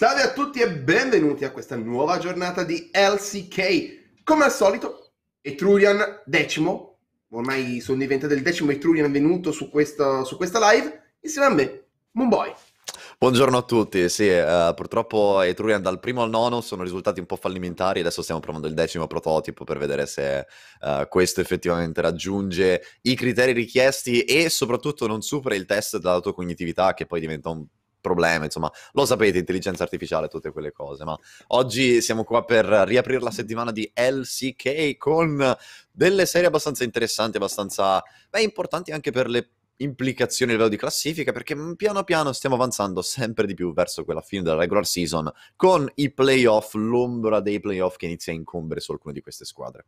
Salve a tutti e benvenuti a questa nuova giornata di LCK. Come al solito, Etrurian decimo, ormai sono diventato il decimo Etrurian venuto su questa, su questa live, insieme a me, Moonboy. Buongiorno a tutti, sì, uh, purtroppo Etrurian dal primo al nono sono risultati un po' fallimentari, adesso stiamo provando il decimo prototipo per vedere se uh, questo effettivamente raggiunge i criteri richiesti e soprattutto non supera il test dell'autocognitività che poi diventa un problema, insomma, lo sapete, intelligenza artificiale, tutte quelle cose, ma oggi siamo qua per riaprire la settimana di LCK con delle serie abbastanza interessanti, abbastanza beh, importanti anche per le implicazioni a livello di classifica perché piano piano stiamo avanzando sempre di più verso quella fine della regular season con i playoff, l'ombra dei playoff che inizia a incombere su alcune di queste squadre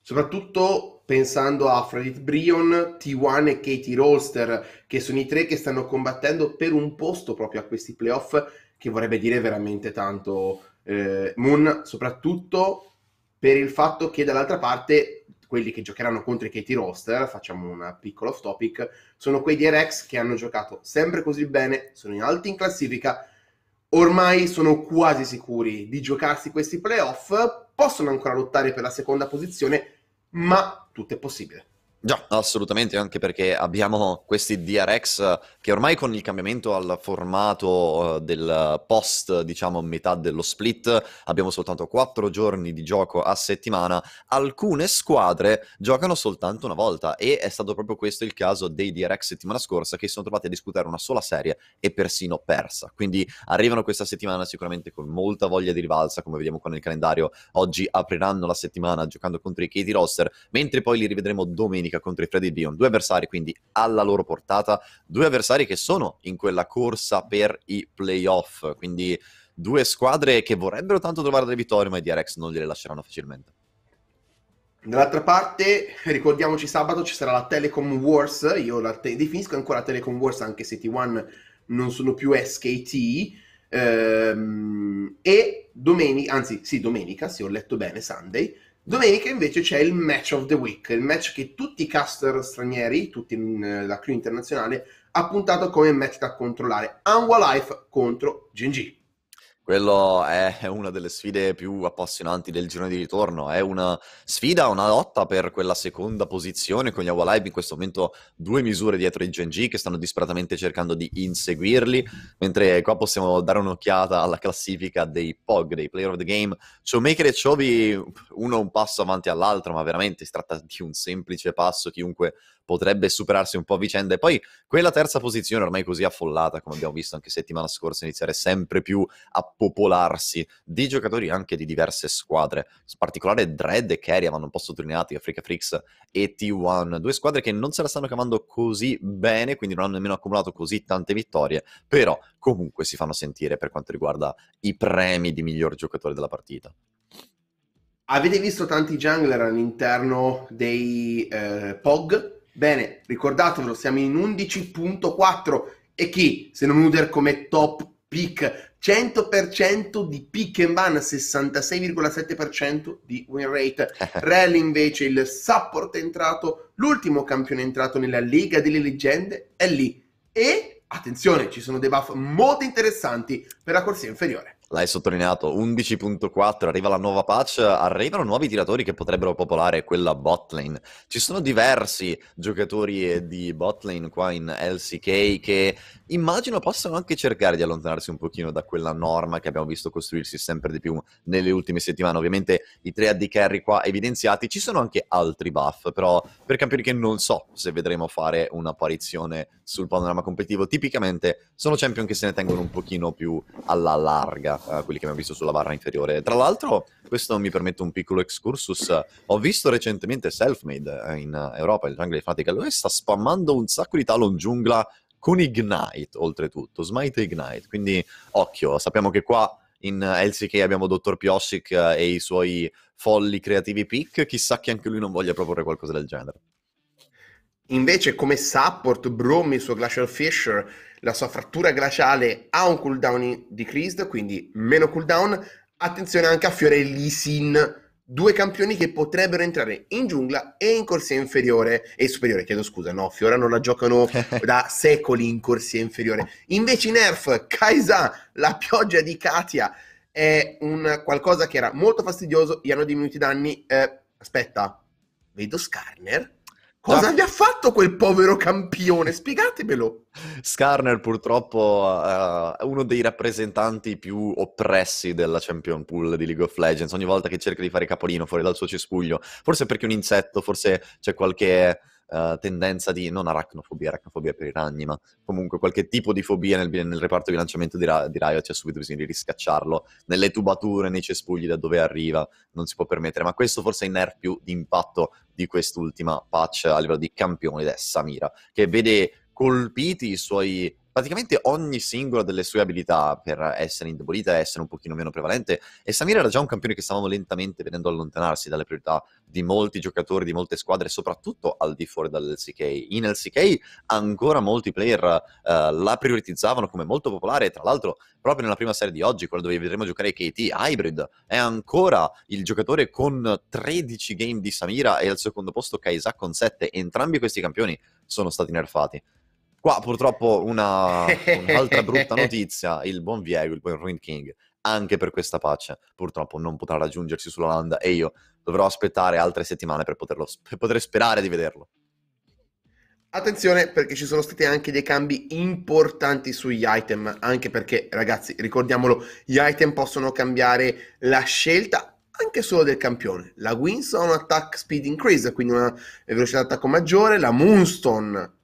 soprattutto pensando a Frederick Brion, T1 e Katie Rolster, che sono i tre che stanno combattendo per un posto proprio a questi playoff, che vorrebbe dire veramente tanto eh, Moon, soprattutto per il fatto che dall'altra parte quelli che giocheranno contro i Katie Roster, facciamo una piccola off topic, sono quei DRX che hanno giocato sempre così bene, sono in alti in classifica, ormai sono quasi sicuri di giocarsi questi playoff, possono ancora lottare per la seconda posizione, ma tutto è possibile. Già, assolutamente, anche perché abbiamo questi DRX che ormai con il cambiamento al formato eh, del post, diciamo metà dello split, abbiamo soltanto 4 giorni di gioco a settimana, alcune squadre giocano soltanto una volta e è stato proprio questo il caso dei DRX settimana scorsa che si sono trovati a disputare una sola serie e persino persa. Quindi arrivano questa settimana sicuramente con molta voglia di rivalsa, come vediamo qua nel calendario, oggi apriranno la settimana giocando contro i KD Roster, mentre poi li rivedremo domenica domenica contro i Freddy Dion. Due avversari quindi alla loro portata, due avversari che sono in quella corsa per i playoff, quindi due squadre che vorrebbero tanto trovare delle vittorie, ma i DRX non gliele lasceranno facilmente. Dall'altra parte, ricordiamoci sabato ci sarà la Telecom Wars, io la te- definisco ancora Telecom Wars anche se T1 non sono più SKT, ehm, e domenica, anzi sì domenica, se ho letto bene, Sunday, Domenica invece c'è il match of the week, il match che tutti i caster stranieri, tutti in, eh, la crew internazionale, ha puntato come match da controllare. Anwa Life contro Genji. Quello è una delle sfide più appassionanti del giro di ritorno. È una sfida, una lotta per quella seconda posizione con gli Awalibe. In questo momento due misure dietro i Gen.G che stanno disperatamente cercando di inseguirli. Mentre qua possiamo dare un'occhiata alla classifica dei POG, dei Player of the Game. Showmaker e Chobi, uno un passo avanti all'altro, ma veramente si tratta di un semplice passo. Chiunque potrebbe superarsi un po' a vicenda. E poi quella terza posizione ormai così affollata, come abbiamo visto anche settimana scorsa, iniziare sempre più a popolarsi di giocatori anche di diverse squadre, in particolare Dread e Keria vanno un po' sottolineati, Africa Freaks e T1, due squadre che non se la stanno cavando così bene, quindi non hanno nemmeno accumulato così tante vittorie, però comunque si fanno sentire per quanto riguarda i premi di miglior giocatore della partita. Avete visto tanti jungler all'interno dei eh, POG? Bene, ricordatevelo, siamo in 11.4 e chi se non Uder come top pick 100% di pick and ban, 66,7% di win rate. Rally invece il support entrato, l'ultimo campione entrato nella Lega delle Leggende è lì. E attenzione, ci sono dei buff molto interessanti per la corsia inferiore. L'hai sottolineato, 11.4, arriva la nuova patch, arrivano nuovi tiratori che potrebbero popolare quella botlane. Ci sono diversi giocatori eh, di botlane qua in LCK che immagino possano anche cercare di allontanarsi un pochino da quella norma che abbiamo visto costruirsi sempre di più nelle ultime settimane. Ovviamente i tre AD carry qua evidenziati, ci sono anche altri buff, però per capire che non so se vedremo fare un'apparizione sul panorama competitivo, tipicamente sono champion che se ne tengono un pochino più alla larga, eh, quelli che abbiamo visto sulla barra inferiore. Tra l'altro, questo mi permette un piccolo excursus, ho visto recentemente Selfmade eh, in Europa, il jungle di Fnatic, lui sta spammando un sacco di talon giungla con Ignite oltretutto, Smite e Ignite, quindi occhio, sappiamo che qua in LCK abbiamo Dottor Piosik eh, e i suoi folli creativi pick, chissà che anche lui non voglia proporre qualcosa del genere. Invece come support Bromi su Glacial Fisher, la sua frattura glaciale ha un cooldown decreased, quindi meno cooldown. Attenzione anche a Fiorelli Sin due campioni che potrebbero entrare in giungla e in corsia inferiore e superiore, chiedo scusa, no, Fiora non la giocano da secoli in corsia inferiore. Invece in Nerf, Kaisa, la pioggia di Katia è un qualcosa che era molto fastidioso, gli hanno diminuito i danni. Eh, aspetta, vedo Scarner Cosa gli ha fatto quel povero campione? Spiegatemelo. Scarner purtroppo è eh, uno dei rappresentanti più oppressi della Champion Pool di League of Legends. Ogni volta che cerca di fare capolino fuori dal suo cespuglio, forse perché un insetto, forse c'è qualche eh, tendenza di non aracnofobia, aracnofobia per i ragni, ma comunque qualche tipo di fobia nel, nel reparto bilanciamento di, ra- di Riot, c'è subito bisogno di riscacciarlo nelle tubature, nei cespugli da dove arriva, non si può permettere, ma questo forse è il nerf più di impatto di quest'ultima patch a livello di campione ed è Samira, che vede colpiti i suoi praticamente ogni singola delle sue abilità per essere indebolita e essere un pochino meno prevalente. E Samir era già un campione che stavamo lentamente vedendo allontanarsi dalle priorità di molti giocatori, di molte squadre, soprattutto al di fuori dall'LCK. In LCK ancora molti player uh, la prioritizzavano come molto popolare. Tra l'altro, proprio nella prima serie di oggi, quella dove vedremo giocare KT Hybrid, è ancora il giocatore con 13 game di Samira e al secondo posto Kaisa con 7. Entrambi questi campioni sono stati nerfati. Qua purtroppo una, un'altra brutta notizia, il buon Viego, il buon Ruin King, anche per questa pace purtroppo non potrà raggiungersi sulla landa e io dovrò aspettare altre settimane per, poterlo, per poter sperare di vederlo. Attenzione perché ci sono stati anche dei cambi importanti sugli item, anche perché ragazzi ricordiamolo, gli item possono cambiare la scelta anche solo del campione. La Winson Attack Speed Increase, quindi una velocità d'attacco maggiore, la Moonstone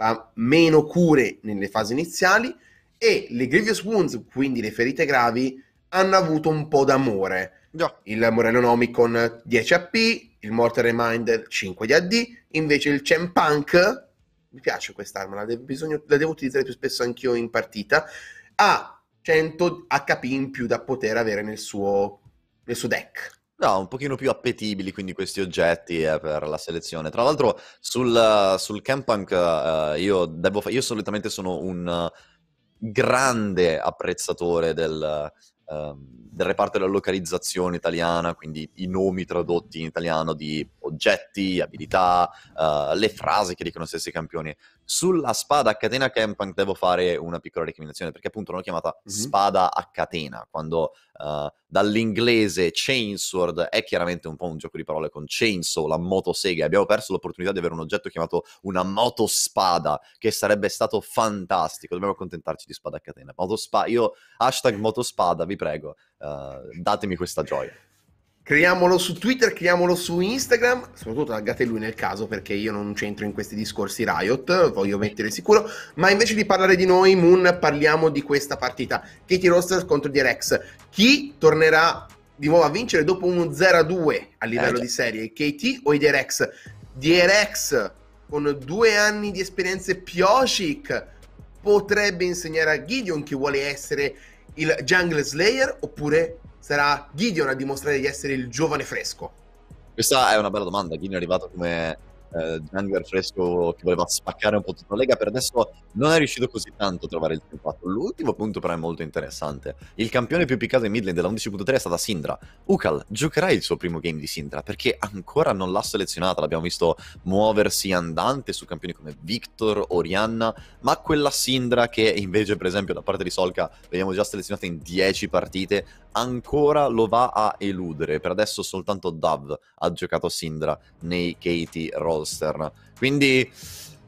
fa meno cure nelle fasi iniziali e le grievous wounds, quindi le ferite gravi, hanno avuto un po' d'amore. Già. Il con 10 AP, il Mortal Reminder 5 di AD, invece il Champunk, mi piace quest'arma, la, de- bisogno, la devo utilizzare più spesso anch'io in partita, ha 100 HP in più da poter avere nel suo, nel suo deck. No, un pochino più appetibili quindi questi oggetti eh, per la selezione. Tra l'altro sul, sul Kempunk eh, io, devo fa- io solitamente sono un grande apprezzatore del, uh, del, reparto della localizzazione italiana, quindi i nomi tradotti in italiano di oggetti, abilità, uh, le frasi che dicono stessi campioni. Sulla spada a catena Kempang devo fare una piccola recriminazione perché appunto l'ho chiamata mm-hmm. spada a catena, quando uh, dall'inglese chainsword è chiaramente un po' un gioco di parole con chainsaw, la motosega. Abbiamo perso l'opportunità di avere un oggetto chiamato una motospada, che sarebbe stato fantastico. Dobbiamo accontentarci di spada a catena. motospada, io, hashtag motospada, vi prego, uh, datemi questa gioia. Creiamolo su Twitter, creiamolo su Instagram, soprattutto taggate lui nel caso perché io non c'entro in questi discorsi Riot, voglio mettere sicuro, ma invece di parlare di noi, Moon, parliamo di questa partita. Katie Roster contro DRX. Chi tornerà di nuovo a vincere dopo uno 0-2 a livello eh, di serie? Katie o i DRX? DRX con due anni di esperienze Pioshik potrebbe insegnare a Gideon che vuole essere il Jungle Slayer oppure sarà Gideon a dimostrare di essere il giovane fresco? Questa è una bella domanda. Gideon è arrivato come eh, Gianni Fresco che voleva spaccare un po' tutta la Lega, per adesso non è riuscito così tanto a trovare il tempo. L'ultimo punto però è molto interessante. Il campione più piccato in Midland della 11.3 è stata Sindra. Ukal giocherà il suo primo game di Sindra perché ancora non l'ha selezionata, l'abbiamo visto muoversi andante su campioni come Victor, Orianna, ma quella Sindra che invece per esempio da parte di Solka vediamo già selezionata in 10 partite, ancora lo va a eludere. Per adesso soltanto Dav ha giocato Sindra nei Katie Roll Holstern. Quindi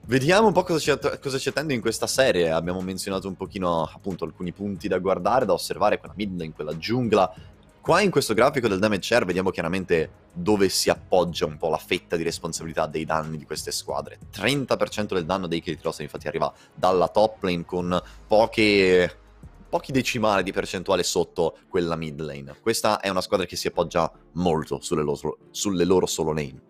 vediamo un po' cosa ci, att- cosa ci attende in questa serie. Abbiamo menzionato un pochino appunto alcuni punti da guardare, da osservare, quella mid, Midland, quella giungla. Qua in questo grafico del damage share vediamo chiaramente dove si appoggia un po' la fetta di responsabilità dei danni di queste squadre. 30% del danno dei Kate Ross infatti arriva dalla top lane con poche pochi decimali di percentuale sotto quella mid lane. Questa è una squadra che si appoggia molto sulle loro, sulle loro solo lane.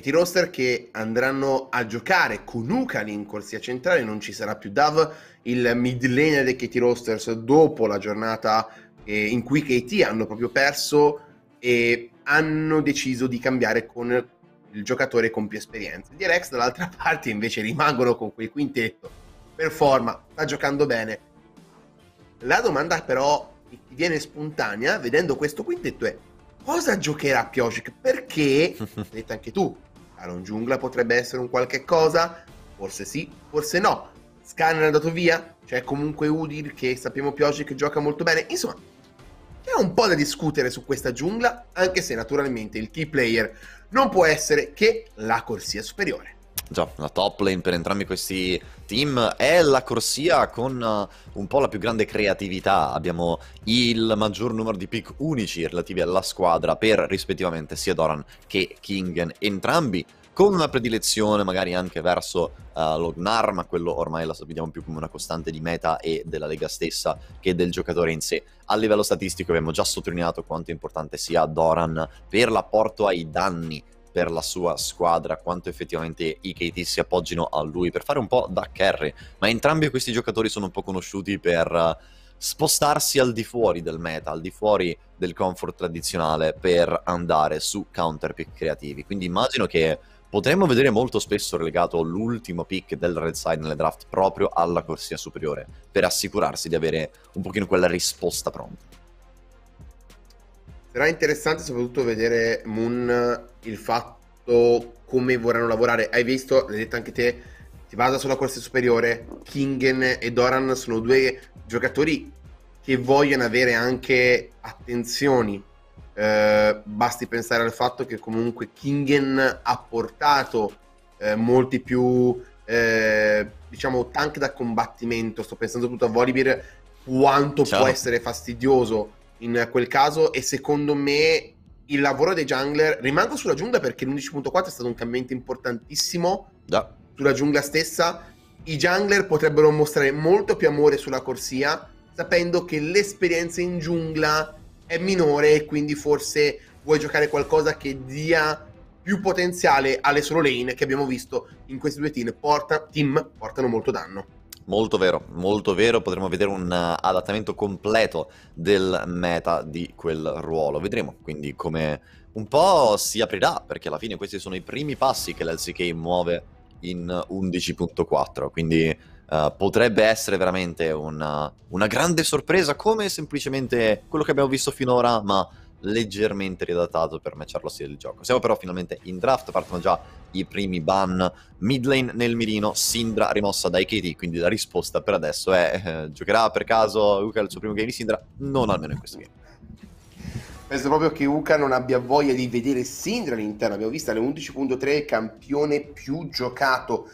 Che roster che andranno a giocare con Ukali in corsia centrale, non ci sarà più Dav, il mid laner dei Katie Rosters dopo la giornata eh, in cui KT hanno proprio perso e hanno deciso di cambiare con il giocatore con più esperienza. Di Rex dall'altra parte invece rimangono con quel quintetto performa, forma, sta giocando bene. La domanda però che ti viene spontanea vedendo questo quintetto è cosa giocherà Piocic? Perché, l'hai detto anche tu, Aaron Giungla potrebbe essere un qualche cosa, forse sì, forse no. Scanner è andato via, c'è comunque Udir che sappiamo Piocic gioca molto bene, insomma, c'è un po' da discutere su questa giungla, anche se naturalmente il key player non può essere che la corsia superiore. Già, la top lane per entrambi questi Steam è la corsia con uh, un po' la più grande creatività. Abbiamo il maggior numero di pick unici relativi alla squadra per rispettivamente sia Doran che Kingen, entrambi con una predilezione magari anche verso uh, Lognar, ma quello ormai la vediamo più come una costante di meta e della Lega stessa che del giocatore in sé. A livello statistico abbiamo già sottolineato quanto importante sia Doran per l'apporto ai danni per la sua squadra, quanto effettivamente i KT si appoggino a lui per fare un po' da carry. Ma entrambi questi giocatori sono un po' conosciuti per eh, spostarsi al di fuori del meta, al di fuori del comfort tradizionale per andare su counter pick creativi. Quindi immagino che potremmo vedere molto spesso relegato l'ultimo pick del red side nelle draft proprio alla corsia superiore per assicurarsi di avere un pochino quella risposta pronta. Sarà interessante soprattutto vedere Moon il fatto come vorranno lavorare. Hai visto, l'hai detto anche te, si basa sulla corsa superiore. Kingen e Doran sono due giocatori che vogliono avere anche attenzioni. Eh, basti pensare al fatto che comunque Kingen ha portato eh, molti più eh, diciamo tank da combattimento. Sto pensando tutto a Volibear quanto Ciao. può essere fastidioso in quel caso e secondo me il lavoro dei jungler rimango sulla giungla perché l'11.4 è stato un cambiamento importantissimo yeah. sulla giungla stessa i jungler potrebbero mostrare molto più amore sulla corsia sapendo che l'esperienza in giungla è minore e quindi forse vuoi giocare qualcosa che dia più potenziale alle solo lane che abbiamo visto in questi due team, porta, team portano molto danno. Molto vero, molto vero, potremo vedere un eh, adattamento completo del meta di quel ruolo. Vedremo quindi come un po' si aprirà, perché alla fine questi sono i primi passi che l'LCK muove in 11.4, quindi uh, potrebbe essere veramente una, una grande sorpresa come semplicemente quello che abbiamo visto finora, ma leggermente ridatato per lo stile del gioco. Siamo però finalmente in draft, partono già i primi ban mid lane nel mirino, Sindra rimossa dai KD, quindi la risposta per adesso è eh, giocherà per caso Luca il suo primo game di Sindra? Non almeno in questo game. Penso proprio che Uka non abbia voglia di vedere Sindra all'interno. Abbiamo visto alle 11.3 campione più giocato.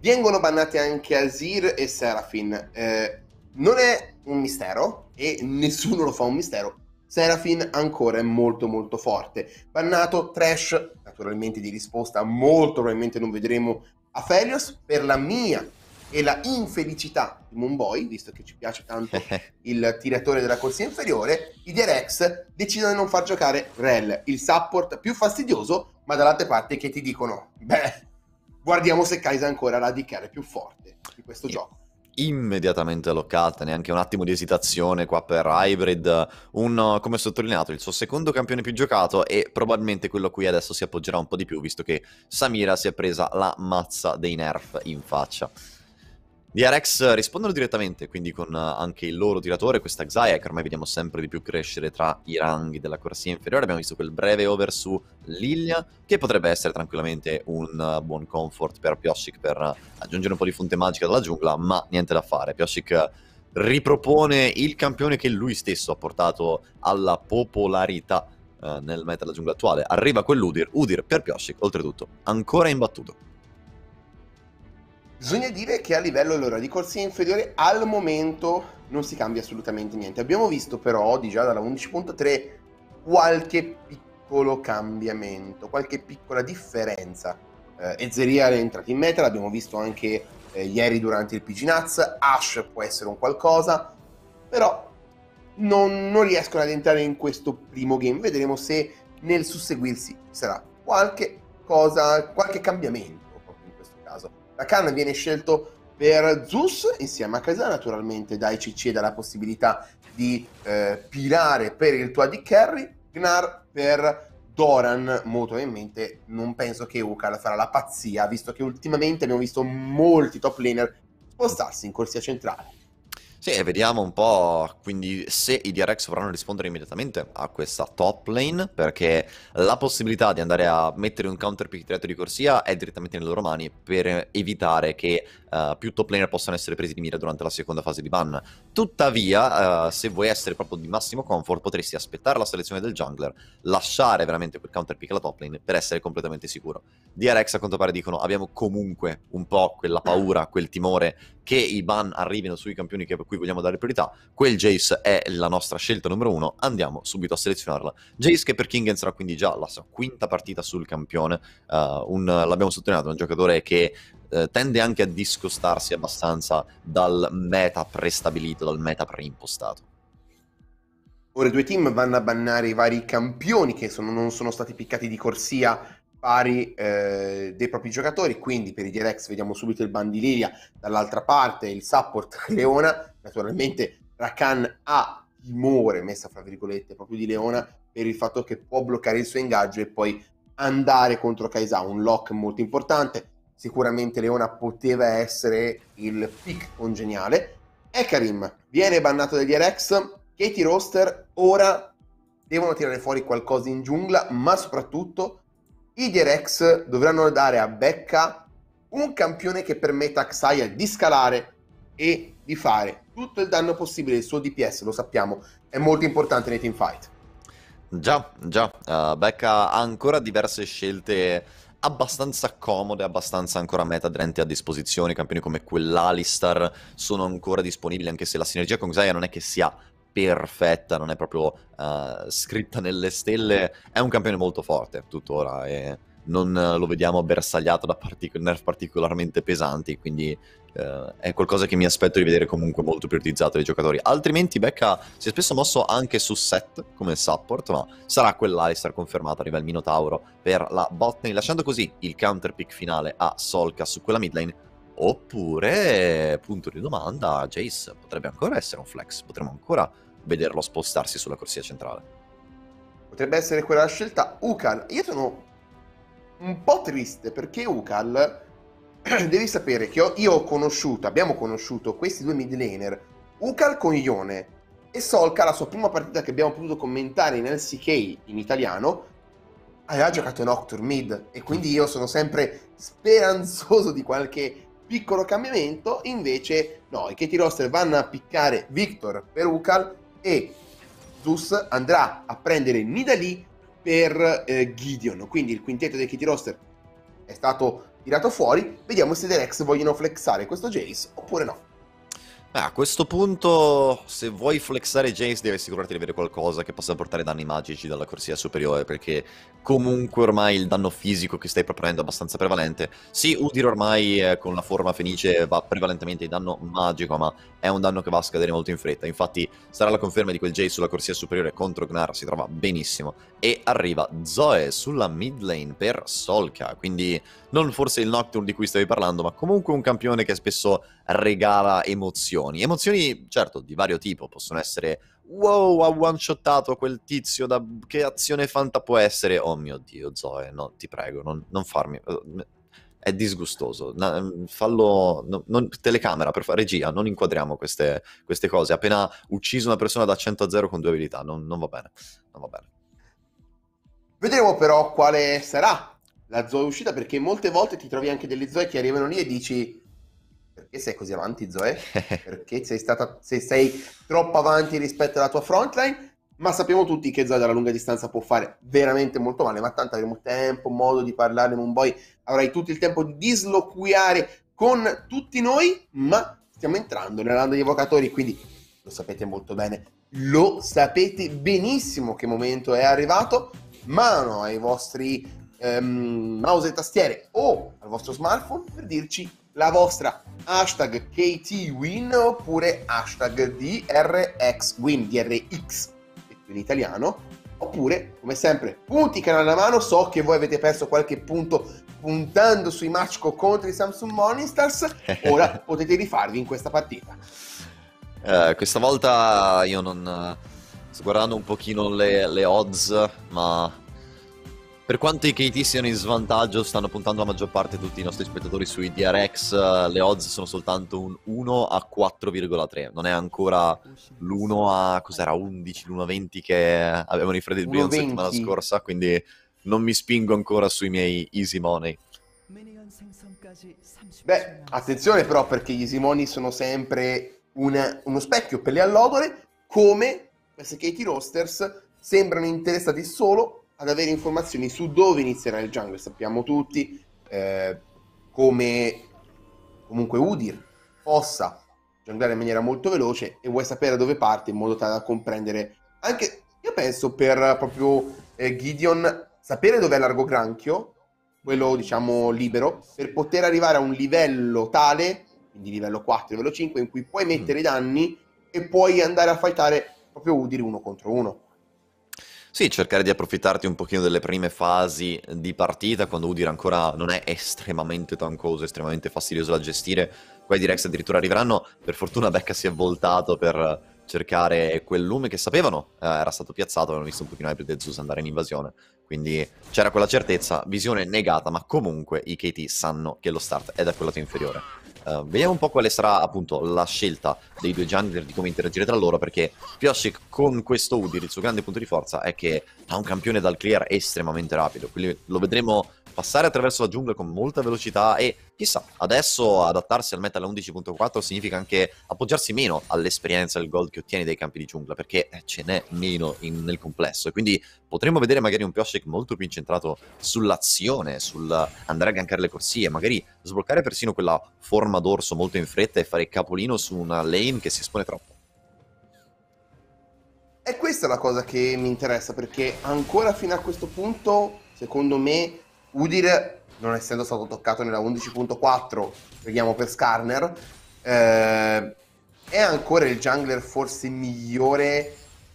Vengono bannati anche Azir e Serafin. Eh, non è un mistero e nessuno lo fa un mistero Serafin ancora è molto molto forte. Bannato Trash, naturalmente di risposta molto probabilmente non vedremo a Felios per la mia e la infelicità di Moonboy, visto che ci piace tanto il tiratore della corsia inferiore, i DRX decidono di non far giocare Rel, il support più fastidioso, ma dall'altra parte che ti dicono, beh, guardiamo se Kaisa ancora la DK è più forte di questo yeah. gioco immediatamente allocata, neanche un attimo di esitazione qua per Hybrid, un, come sottolineato, il suo secondo campione più giocato e probabilmente quello qui adesso si appoggerà un po' di più, visto che Samira si è presa la mazza dei nerf in faccia. Gli RX eh, rispondono direttamente, quindi con eh, anche il loro tiratore, questa Xayah, che ormai vediamo sempre di più crescere tra i ranghi della corsia inferiore. Abbiamo visto quel breve over su Lilia, che potrebbe essere tranquillamente un eh, buon comfort per Pioshik per aggiungere un po' di fonte magica dalla giungla, ma niente da fare. Pioshik ripropone il campione che lui stesso ha portato alla popolarità eh, nel meta della giungla attuale. Arriva quell'Udir, Udir per Pioshik, oltretutto, ancora imbattuto. Bisogna dire che a livello allora, di corsia inferiore al momento non si cambia assolutamente niente. Abbiamo visto però oggi già dalla 11.3 qualche piccolo cambiamento, qualche piccola differenza. Eh, Ezzeria è entrata in meta, l'abbiamo visto anche eh, ieri durante il PG Nuts, Ash può essere un qualcosa, però non, non, riescono ad entrare in questo primo game. Vedremo se nel susseguirsi sarà qualche cosa, qualche cambiamento. Lacan viene scelto per Zeus insieme a Casà naturalmente dai CC dà la possibilità di eh, Pilare per il tuo di Kerry, Gnar per Doran molto ovviamente non penso che Ukal farà la pazzia visto che ultimamente abbiamo visto molti top laner spostarsi in corsia centrale sì, e vediamo un po' quindi se i DRX dovranno rispondere immediatamente a questa top lane, perché la possibilità di andare a mettere un counter pick diretto di corsia è direttamente nelle loro mani per evitare che uh, più top laner possano essere presi di mira durante la seconda fase di ban. Tuttavia, uh, se vuoi essere proprio di massimo comfort, potresti aspettare la selezione del jungler, lasciare veramente quel counter pick alla top lane per essere completamente sicuro. DRX a quanto pare dicono abbiamo comunque un po' quella paura, quel timore che i ban arrivino sui campioni che, per cui vogliamo dare priorità. Quel Jace è la nostra scelta numero uno, andiamo subito a selezionarla. Jace che per Kingen sarà quindi già la sua quinta partita sul campione, uh, un, l'abbiamo sottolineato, un giocatore che eh, tende anche a discostarsi abbastanza dal meta prestabilito, dal meta preimpostato. Ora i due team vanno a bannare i vari campioni che sono, non sono stati piccati di corsia pari eh, dei propri giocatori, quindi per i DRX vediamo subito il ban di Lilia, dall'altra parte il support Leona, naturalmente Rakan ha timore, messa fra virgolette, proprio di Leona per il fatto che può bloccare il suo ingaggio e poi andare contro Kaisa, un lock molto importante, sicuramente Leona poteva essere il pick congeniale. E Karim viene bannato dagli RX, Katie Roster ora devono tirare fuori qualcosa in giungla, ma soprattutto i DRX dovranno dare a Becca un campione che permetta a Xayah di scalare e di fare tutto il danno possibile. Il suo DPS, lo sappiamo, è molto importante nei teamfight. Già, già, uh, Becca ha ancora diverse scelte abbastanza comode, abbastanza ancora meta metadrant a disposizione. Campioni come quell'Alistar sono ancora disponibili, anche se la sinergia con Xayah non è che sia perfetta, non è proprio uh, scritta nelle stelle. È un campione molto forte tuttora e non eh, lo vediamo bersagliato da partic- nerf particolarmente pesanti, quindi eh, è qualcosa che mi aspetto di vedere comunque molto priorizzato dai giocatori. Altrimenti Becca si è spesso mosso anche su set come support, ma sarà quell'Alistar confermato, arriva il Minotauro per la bot lane, lasciando così il counter pick finale a Solka su quella mid lane. Oppure, punto di domanda, Jace potrebbe ancora essere un flex, potremmo ancora vederlo spostarsi sulla corsia centrale. Potrebbe essere quella la scelta. Ukan, io sono un po' triste perché Ucal, devi sapere che io ho conosciuto, abbiamo conosciuto questi due mid laner, Ucal con Ione e Solka, la sua prima partita che abbiamo potuto commentare in LCK in italiano, aveva giocato Nocturne mid e quindi io sono sempre speranzoso di qualche piccolo cambiamento, invece no, i KT roster vanno a piccare Victor per Ucal e Zeus andrà a prendere Nidalee per eh, Gideon. Quindi il quintetto dei Kitty Roster è stato tirato fuori. Vediamo se i Derex vogliono flexare questo Jace oppure no. Beh, a questo punto, se vuoi flexare James, devi assicurarti di avere qualcosa che possa portare danni magici dalla corsia superiore, perché comunque ormai il danno fisico che stai proponendo è abbastanza prevalente. Sì, Udir ormai eh, con la forma fenice va prevalentemente in danno magico, ma è un danno che va a scadere molto in fretta. Infatti sarà la conferma di quel Jay sulla corsia superiore contro Gnar, si trova benissimo. E arriva Zoe sulla mid lane per Solka, quindi non forse il Nocturne di cui stavi parlando, ma comunque un campione che spesso regala emozioni emozioni. Emozioni, certo, di vario tipo, possono essere wow, ha one-shottato quel tizio, da... che azione fanta può essere? Oh mio Dio, Zoe, no, ti prego, non, non farmi... Eh, è disgustoso. Mm, fallo... No, non... telecamera, per fare regia, non inquadriamo queste, queste cose. Appena ucciso una persona da 100 a 0 con due abilità, non, non va bene, non va bene. Vedremo però quale sarà la zoe uscita perché molte volte ti trovi anche delle zoe che arrivano lì e dici perché sei così avanti Zoe? Perché sei, stata, sei, sei troppo avanti rispetto alla tua frontline? Ma sappiamo tutti che Zoe dalla lunga distanza può fare veramente molto male, ma tanto avremo tempo, modo di parlarne non vuoi, avrai tutto il tempo di disloquiare con tutti noi, ma stiamo entrando nella landa degli evocatori, quindi lo sapete molto bene, lo sapete benissimo che momento è arrivato, mano ai vostri ehm, mouse e tastiere o al vostro smartphone per dirci la vostra hashtag KTWin oppure hashtag DRXWin, DRX in italiano, oppure come sempre punti canale alla mano, so che voi avete perso qualche punto puntando sui match contro i Samsung Monsters, ora potete rifarvi in questa partita. Eh, questa volta io non... Eh, sto guardando un pochino le, le odds, ma per quanto i KT siano in svantaggio, stanno puntando la maggior parte di tutti i nostri spettatori sui DRX, eh, le odds sono soltanto un 1 a 4,3, non è ancora l'1 a cos'era 11, l'1 a 20 che avevano i Freddy Brion la settimana scorsa, quindi non mi spingo ancora sui miei easy money. Beh, attenzione però perché gli easy money sono sempre una, uno specchio per le allodole, come queste KT Roasters sembrano interessati solo ad avere informazioni su dove inizierà il jungle. Sappiamo tutti eh, come comunque Udir possa giocare in maniera molto veloce e vuoi sapere da dove parte in modo tale da comprendere anche, io penso, per proprio eh, Gideon sapere dov'è largo granchio, quello diciamo libero, per poter arrivare a un livello tale, quindi livello 4, livello 5, in cui puoi mettere mm. i danni e puoi andare a fightare proprio Udir uno contro uno. Sì, cercare di approfittarti un pochino delle prime fasi di partita, quando Udir ancora non è estremamente tancoso, estremamente fastidioso da gestire. Qua i Rex addirittura arriveranno, per fortuna Becca si è voltato per cercare quel lume che sapevano eh, era stato piazzato, avevano visto un pochino Hybrid e Zeus andare in invasione. Quindi c'era quella certezza, visione negata, ma comunque i KT sanno che lo start è da quel lato inferiore. Ehm, vediamo un po' quale sarà appunto la scelta dei due jungler di come interagire tra loro perché Pioshik con questo Udir il suo grande punto di forza è che ha un campione dal clear estremamente rapido quindi lo vedremo passare attraverso la giungla con molta velocità e chissà, adesso adattarsi al metal 11.4 significa anche appoggiarsi meno all'esperienza e al gold che ottieni dai campi di giungla, perché eh, ce n'è meno in, nel complesso. E quindi potremmo vedere magari un Pioshek molto più incentrato sull'azione, sul andare a gankare le corsie, magari sbloccare persino quella forma d'orso molto in fretta e fare capolino su una lane che si espone troppo. E questa è la cosa che mi interessa perché ancora fino a questo punto, secondo me, Udir, non essendo stato toccato nella 11.4, vediamo per Skarner, eh, è ancora il jungler forse migliore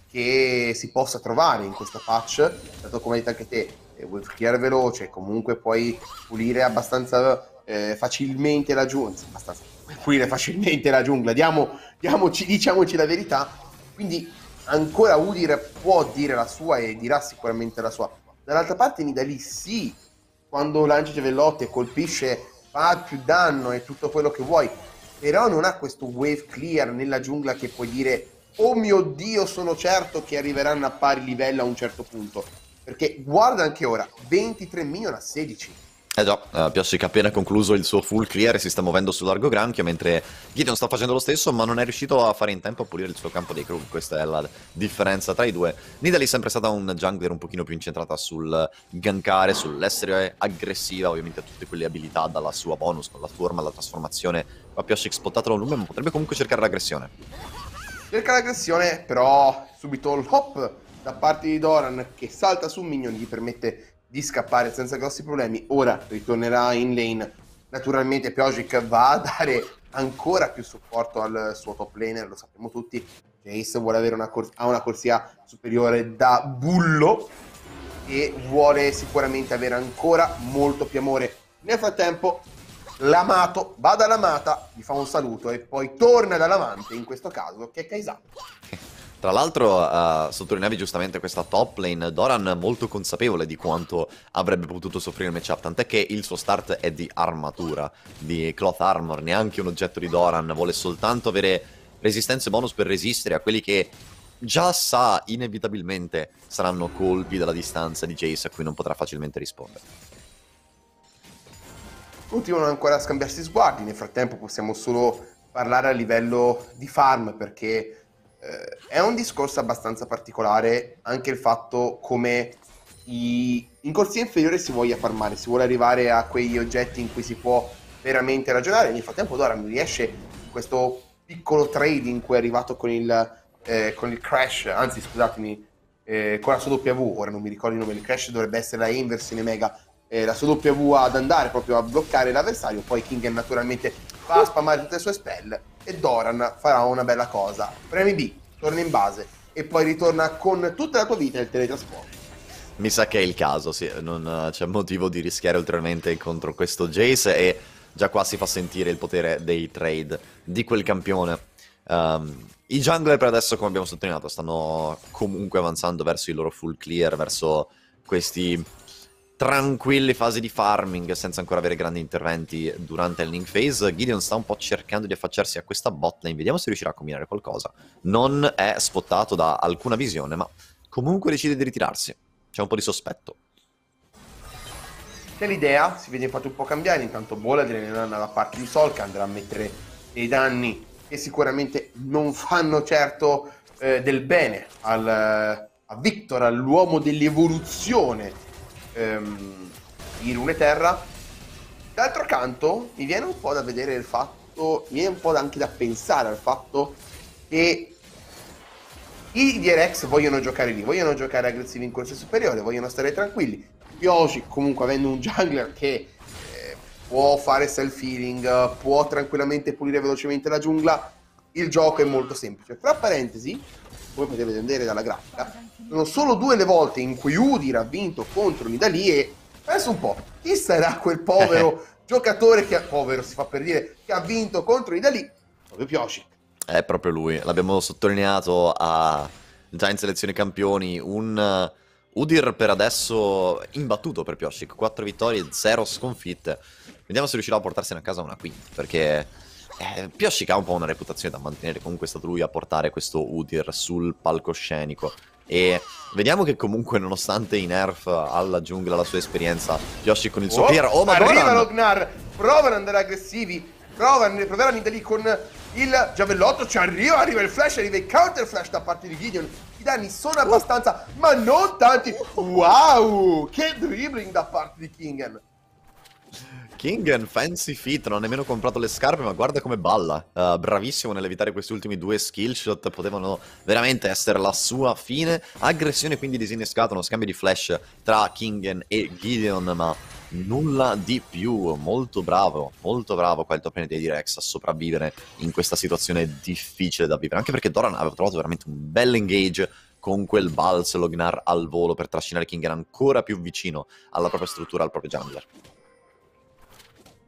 che si possa trovare in questo patch, dato come hai detto anche te, vuoi fare veloce, comunque puoi pulire abbastanza eh, facilmente la giungla, abbastanza, pulire facilmente la giungla, Diamo, diamoci, diciamoci la verità, quindi ancora Udir può dire la sua e dirà sicuramente la sua. Dall'altra parte Nidali sì, quando lancia Giavellotti e colpisce fa più danno e tutto quello che vuoi, però non ha questo wave clear nella giungla che puoi dire oh mio dio sono certo che arriveranno a pari livello a un certo punto, perché guarda anche ora, 23 milioni a 16 eh già, uh, eh, Piasci che appena concluso il suo full clear e si sta muovendo sul largo granchio, mentre Gideon sta facendo lo stesso, ma non è riuscito a fare in tempo a pulire il suo campo dei crew. Questa è la differenza tra i due. Nidalee è sempre stata un jungler un pochino più incentrata sul gankare, sull'essere aggressiva, ovviamente a tutte quelle abilità, dalla sua bonus, con la forma, la trasformazione. ma Piasci spottato da un lume, ma potrebbe comunque cercare l'aggressione. Cerca l'aggressione, però subito il hop da parte di Doran che salta su un minion gli permette di scappare senza grossi problemi. Ora ritornerà in lane. Naturalmente Piogic va a dare ancora più supporto al suo top laner, lo sappiamo tutti. Jace vuole avere una cors- ha una corsia superiore da bullo e vuole sicuramente avere ancora molto più amore. Nel frattempo l'amato va dall'amata, gli fa un saluto e poi torna dall'amante, in questo caso che è Kaisa. Tra l'altro uh, sottolineavi giustamente questa top lane, Doran molto consapevole di quanto avrebbe potuto soffrire il matchup, tant'è che il suo start è di armatura, di cloth armor, neanche un oggetto di Doran, vuole soltanto avere resistenze bonus per resistere a quelli che già sa inevitabilmente saranno colpi dalla distanza di Jace a cui non potrà facilmente rispondere. Continuano ancora a scambiarsi sguardi, nel frattempo possiamo solo parlare a livello di farm perché eh, è un discorso abbastanza particolare anche il fatto come i... in corsia inferiore si voglia farmare, si vuole arrivare a quegli oggetti in cui si può veramente ragionare. Nel frattempo Doran riesce questo piccolo trade in cui è arrivato con il, eh, con il Crash, anzi scusatemi, eh, con la sua W, ora non mi ricordo il nome del Crash, dovrebbe essere la in Mega, eh, la sua W ad andare proprio a bloccare l'avversario, poi King naturalmente va a spammare tutte le sue spell e Doran farà una bella cosa. Premi B, torna in base e poi ritorna con tutta la tua vita il teletrasporto. Mi sa che è il caso, sì, non eh, c'è motivo di rischiare ulteriormente contro questo Jace e già qua si fa sentire il potere dei trade di quel campione. Um, I jungler per adesso, come abbiamo sottolineato, stanno comunque avanzando verso i loro full clear, verso questi tranquille fasi di farming senza ancora avere grandi interventi durante il link phase. Gideon sta un po' cercando di affacciarsi a questa botlane, vediamo se riuscirà a combinare qualcosa. Non è sfottato da alcuna visione, ma comunque decide di ritirarsi. C'è un po' di sospetto. Che l'idea si vede infatti un po' cambiare, intanto Bola non andrà da parte di Sol che andrà a mettere dei danni che sicuramente non fanno certo eh, del bene al, eh, a Victor, all'uomo dell'evoluzione ehm, di Lune Terra. D'altro canto, mi viene un po' da vedere il fatto, mi viene un po' anche da pensare al fatto che i DRX vogliono giocare lì, vogliono giocare aggressivi in corsa superiore, vogliono stare tranquilli. Yoshi, comunque, avendo un jungler che eh, può fare self-healing, può tranquillamente pulire velocemente la giungla, il gioco è molto semplice. Tra parentesi, come potete vedere dalla grafica, sono solo due le volte in cui Udir ha vinto contro Nidali e penso un po', chi sarà quel povero giocatore che ha, povero si fa per dire, che ha vinto contro Nidali? Proprio Piosci. È proprio lui, l'abbiamo sottolineato a... già in selezione campioni, un... Uh, Udir per adesso imbattuto per Pioscic, quattro vittorie, zero sconfitte. Vediamo se riuscirà a portarsene a casa una quinta, perché Piosci eh, Pioscica ha un po' una reputazione da mantenere, comunque è stato lui a portare questo Udir sul palcoscenico. E vediamo che comunque, nonostante i nerf alla giungla, la sua esperienza, Piosci con il suo oh, clear. Oh, ma Arrivano Doran. Gnar, provano ad andare aggressivi. Provano, proveranno da lì con il giavellotto. Ci arriva, arriva il flash, arriva il counter flash da parte di Gideon. I danni sono oh. abbastanza, oh. ma non tanti. Wow, che dribbling da parte di Kingan. King Fancy Fit, non ha nemmeno comprato le scarpe, ma guarda come balla. Uh, bravissimo nell'evitare questi ultimi due skill shot, potevano veramente essere la sua fine. Aggressione quindi disinnescata, uno scambio di flash tra Kingen e Gideon, ma nulla di più. Molto bravo, molto bravo quel il top di Rex a sopravvivere in questa situazione difficile da vivere. Anche perché Doran aveva trovato veramente un bel engage con quel balzo Lognar al volo per trascinare Kingen ancora più vicino alla propria struttura, al proprio jungler.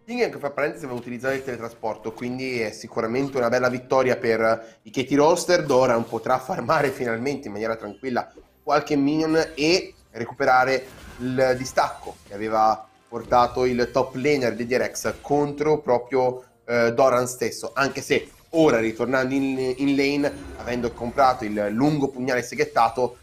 Ding anche fra parentesi aveva utilizzato il teletrasporto, quindi è sicuramente una bella vittoria per eh, i Katie Roster. Doran potrà farmare finalmente in maniera tranquilla qualche minion e recuperare il distacco che aveva portato il top laner di DRX contro proprio eh, Doran stesso, anche se ora ritornando in, in, lane, avendo comprato il lungo pugnale seghettato,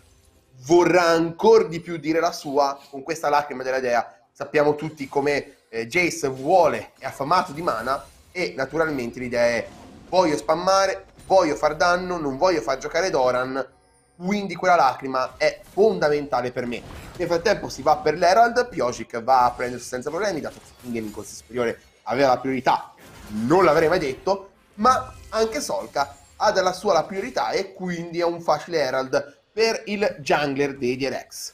vorrà ancora di più dire la sua con questa lacrima della dea. Sappiamo tutti come eh, Jace vuole, è affamato di mana e naturalmente l'idea è voglio spammare, voglio far danno, non voglio far giocare Doran, quindi quella lacrima è fondamentale per me. Nel frattempo si va per l'Herald, Piogic va a prendersi senza problemi, dato che in game in corso superiore aveva la priorità, non l'avrei mai detto, ma anche Solka ha dalla sua la priorità e quindi è un facile Herald per il jungler dei DRX.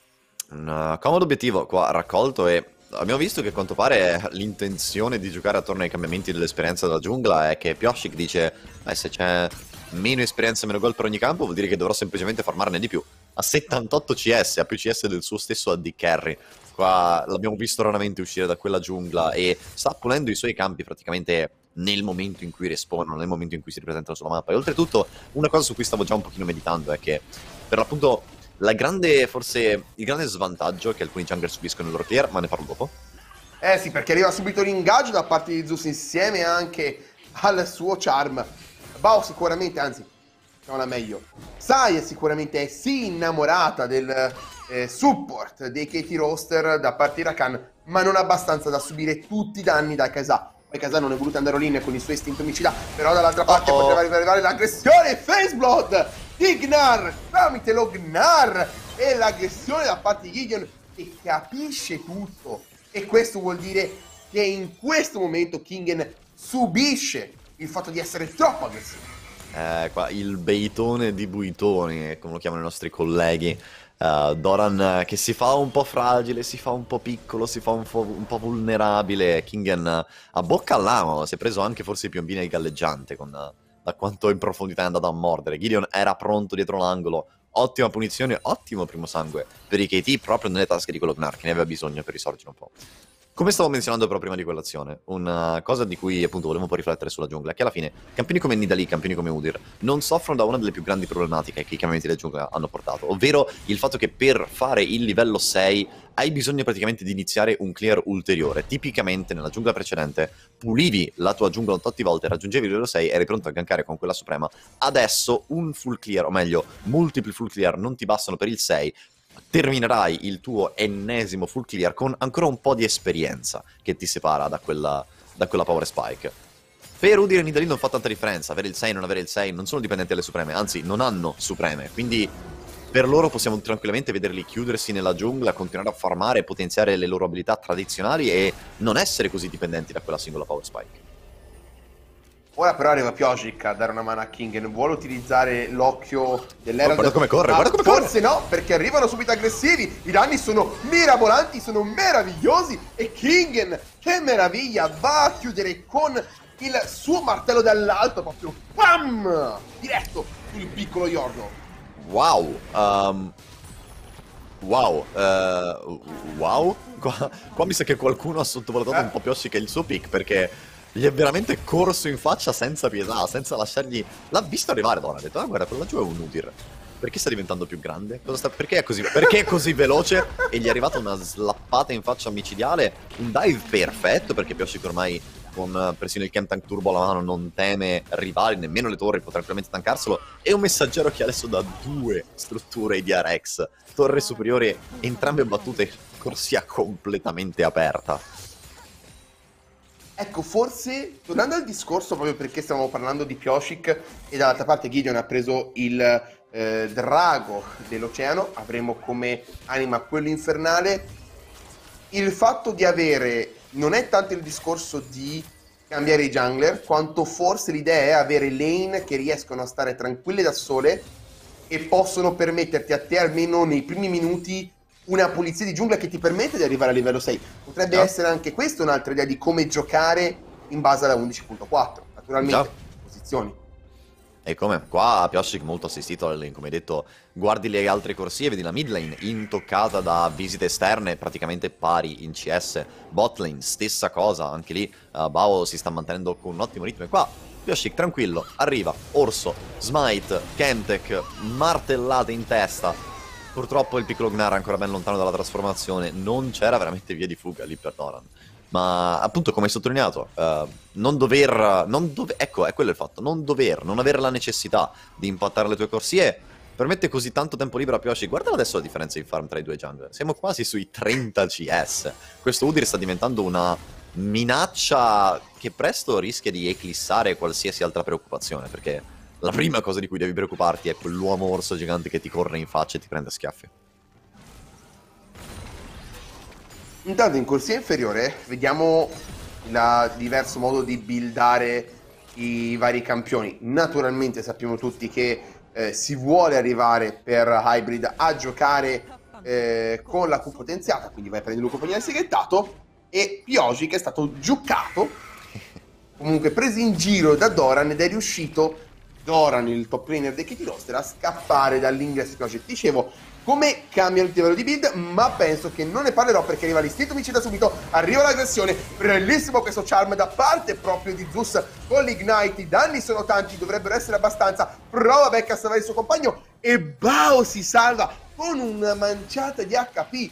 Un eh, comodo obiettivo qua raccolto e abbiamo visto che a quanto pare l'intenzione di giocare attorno ai cambiamenti dell'esperienza della giungla è che Pioshik dice eh, se c'è meno esperienza e meno gol per ogni campo vuol dire che dovrò semplicemente farmarne di più. A 78 CS, ha più CS del suo stesso AD Carry. Qua l'abbiamo visto raramente uscire da quella giungla e sta pulendo i suoi campi praticamente nel momento in cui respawnano, nel momento in cui si ripresentano sulla mappa. E oltretutto, una cosa su cui stavo già un pochino meditando è che per l'appunto grande, forse, il grande svantaggio che alcuni jungler subiscono nel loro clear, ma ne parlo dopo. Eh sì, perché arriva subito l'ingaggio da parte di Zeus insieme anche al suo charm. Bao sicuramente, anzi, non la meglio. Saya sicuramente è sì innamorata del eh, support dei KT roster da parte di Rakan, ma non abbastanza da subire tutti i danni da Kazà. Poi Kazà non è voluto andare all'in con il suo istinto omicida, però dall'altra parte oh. poteva arrivare l'aggressione Faceblood di tramite Lognar e l'aggressione da parte di Gideon che capisce tutto e questo vuol dire che in questo momento Kingen subisce il fatto di essere troppo aggressivo. Eh, qua, il beitone di Buitoni, eh, come lo chiamano i nostri colleghi. Uh, Doran eh, che si fa un po' fragile, si fa un po' piccolo, si fa un, un po', vulnerabile. Kingen uh, a bocca all'amo, si è preso anche forse i piombini ai galleggiante con, uh, da quanto in profondità è andato a mordere. Gideon era pronto dietro l'angolo, ottima punizione, ottimo primo sangue per i KT proprio nelle tasche di quello Gnar ne aveva bisogno per risorgere un po'. Come stavo menzionando però prima di quell'azione, una eh, cosa di cui appunto volevo un po' riflettere sulla giungla, è che alla fine campioni come Nidali, campioni come Udir, non soffrono da una delle più grandi problematiche che i cambiamenti della giungla hanno portato, ovvero il fatto che per fare il livello 6 hai bisogno praticamente di iniziare un clear ulteriore. Tipicamente nella giungla precedente pulivi la tua giungla un 88 volte, raggiungevi il livello 6, e eri pronto a gankare con quella suprema. Adesso un full clear, o meglio, multipli full clear non ti bastano per il 6, terminerai il tuo ennesimo full clear con ancora un po' di esperienza che ti separa da quella, da quella power spike. Per Udir e Nidalino non fa tanta differenza, avere il 6 e non avere il 6, non sono dipendenti dalle supreme, anzi non hanno supreme, quindi per loro possiamo tranquillamente vederli chiudersi nella giungla, continuare a farmare, e potenziare le loro abilità tradizionali e non essere così dipendenti da quella singola power spike. Ora però arriva Piogic a dare una mano a King e non vuole utilizzare l'occhio dell'Era. Oh, guarda come corre, guarda come ah, corre. Forse no, perché arrivano subito aggressivi. I danni sono mirabolanti, sono meravigliosi. E Kingen, che meraviglia, va a chiudere con il suo martello dall'alto, proprio PAM! Diretto sul piccolo Yorno. Wow, um, Wow, uh, wow, qua, qua, mi sa che qualcuno ha sottovalutato eh. un po' Piogic e il suo pick perché gli è veramente corso in faccia senza pietà, senza lasciargli... L'ha visto arrivare Don, ha detto, ah guarda, quella giù è un Udir. Perché sta diventando più grande? Sta... Perché, è così... Perché, è così... veloce? E gli è arrivata una slappata in faccia micidiale, un dive perfetto, perché Pioshik ormai con eh, persino il Kentank Turbo alla mano non teme rivali, nemmeno le torri, potrà tranquillamente tankarselo, e un messaggero che adesso da due strutture di Arex. torre superiore, entrambe battute, corsia completamente aperta. Ecco, forse, tornando al discorso, proprio perché stiamo parlando di Pioshik e dall'altra parte Gideon ha preso il eh, drago dell'oceano, avremo come anima quello infernale, il fatto di avere, non è tanto il discorso di cambiare i jungler, quanto forse l'idea è avere lane che riescono a stare tranquille da sole e possono permetterti a te almeno nei primi minuti una pulizia di giungla che ti permette di arrivare a livello 6. Potrebbe Già. essere anche questa un'altra idea di come giocare in base alla 11.4, naturalmente, Già. posizioni. E come? Qua Pioscic molto assistito, lane, come detto, guardi le altre corsie, vedi la mid lane intoccata da visite esterne, praticamente pari in CS. Bot lane, stessa cosa, anche lì uh, Bao si sta mantenendo con un ottimo ritmo. E qua Pioscic tranquillo, arriva, Orso, Smite, Kentek, martellate in testa, Purtroppo il piccolo Gnar ancora ben lontano dalla trasformazione, non c'era veramente via di fuga lì per Noran. Ma appunto, come hai sottolineato, eh, non dover. Non dove, ecco, è quello il fatto: non dover, non avere la necessità di impattare le tue corsie permette così tanto tempo libero a Pioshi. Guardala adesso la differenza in farm tra i due jungler. Siamo quasi sui 30 CS. Questo Udir sta diventando una minaccia che presto rischia di eclissare qualsiasi altra preoccupazione, perché la prima cosa di cui devi preoccuparti è quell'uomo orso gigante che ti corre in faccia e ti prende a schiaffi. Intanto in corsia inferiore vediamo il diverso modo di buildare i vari campioni. Naturalmente sappiamo tutti che eh, si vuole arrivare per Hybrid a giocare eh, con la Q potenziata, quindi vai a prendere un compagnia seghettato e Pioji che è stato giocato, comunque preso in giro da Doran ed è riuscito a Doran, il top trainer dei Kitty Roster, a scappare dall'ingresso di Dicevo, come cambia il livello di build, ma penso che non ne parlerò perché arriva l'istinto da subito, arriva l'aggressione, bellissimo questo charm da parte proprio di Zeus con l'Ignite, i danni sono tanti, dovrebbero essere abbastanza, prova Becca a salvare il suo compagno e Bao si salva con una manciata di HP.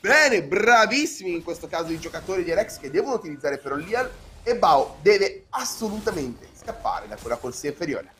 Bene, bravissimi in questo caso i giocatori di Alex che devono utilizzare però Lial e Bao deve assolutamente scappare da quella corsia inferiore.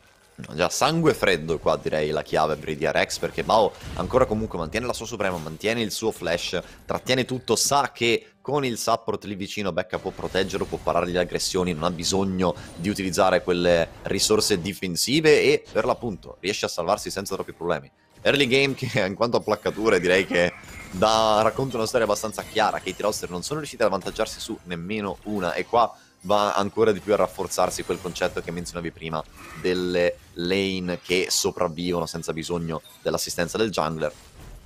Già, sangue freddo qua direi la chiave per i DRX perché Bao ancora comunque mantiene la sua suprema, mantiene il suo flash, trattiene tutto, sa che con il support lì vicino Becca può proteggerlo, può parargli le aggressioni, non ha bisogno di utilizzare quelle risorse difensive e per l'appunto riesce a salvarsi senza troppi problemi. Early game che in quanto a placcature direi che da, racconta una storia abbastanza chiara che i T-Roster non sono riusciti ad avvantaggiarsi su nemmeno una e qua va ancora di più a rafforzarsi quel concetto che menzionavi prima delle lane che sopravvivono senza bisogno dell'assistenza del jungler.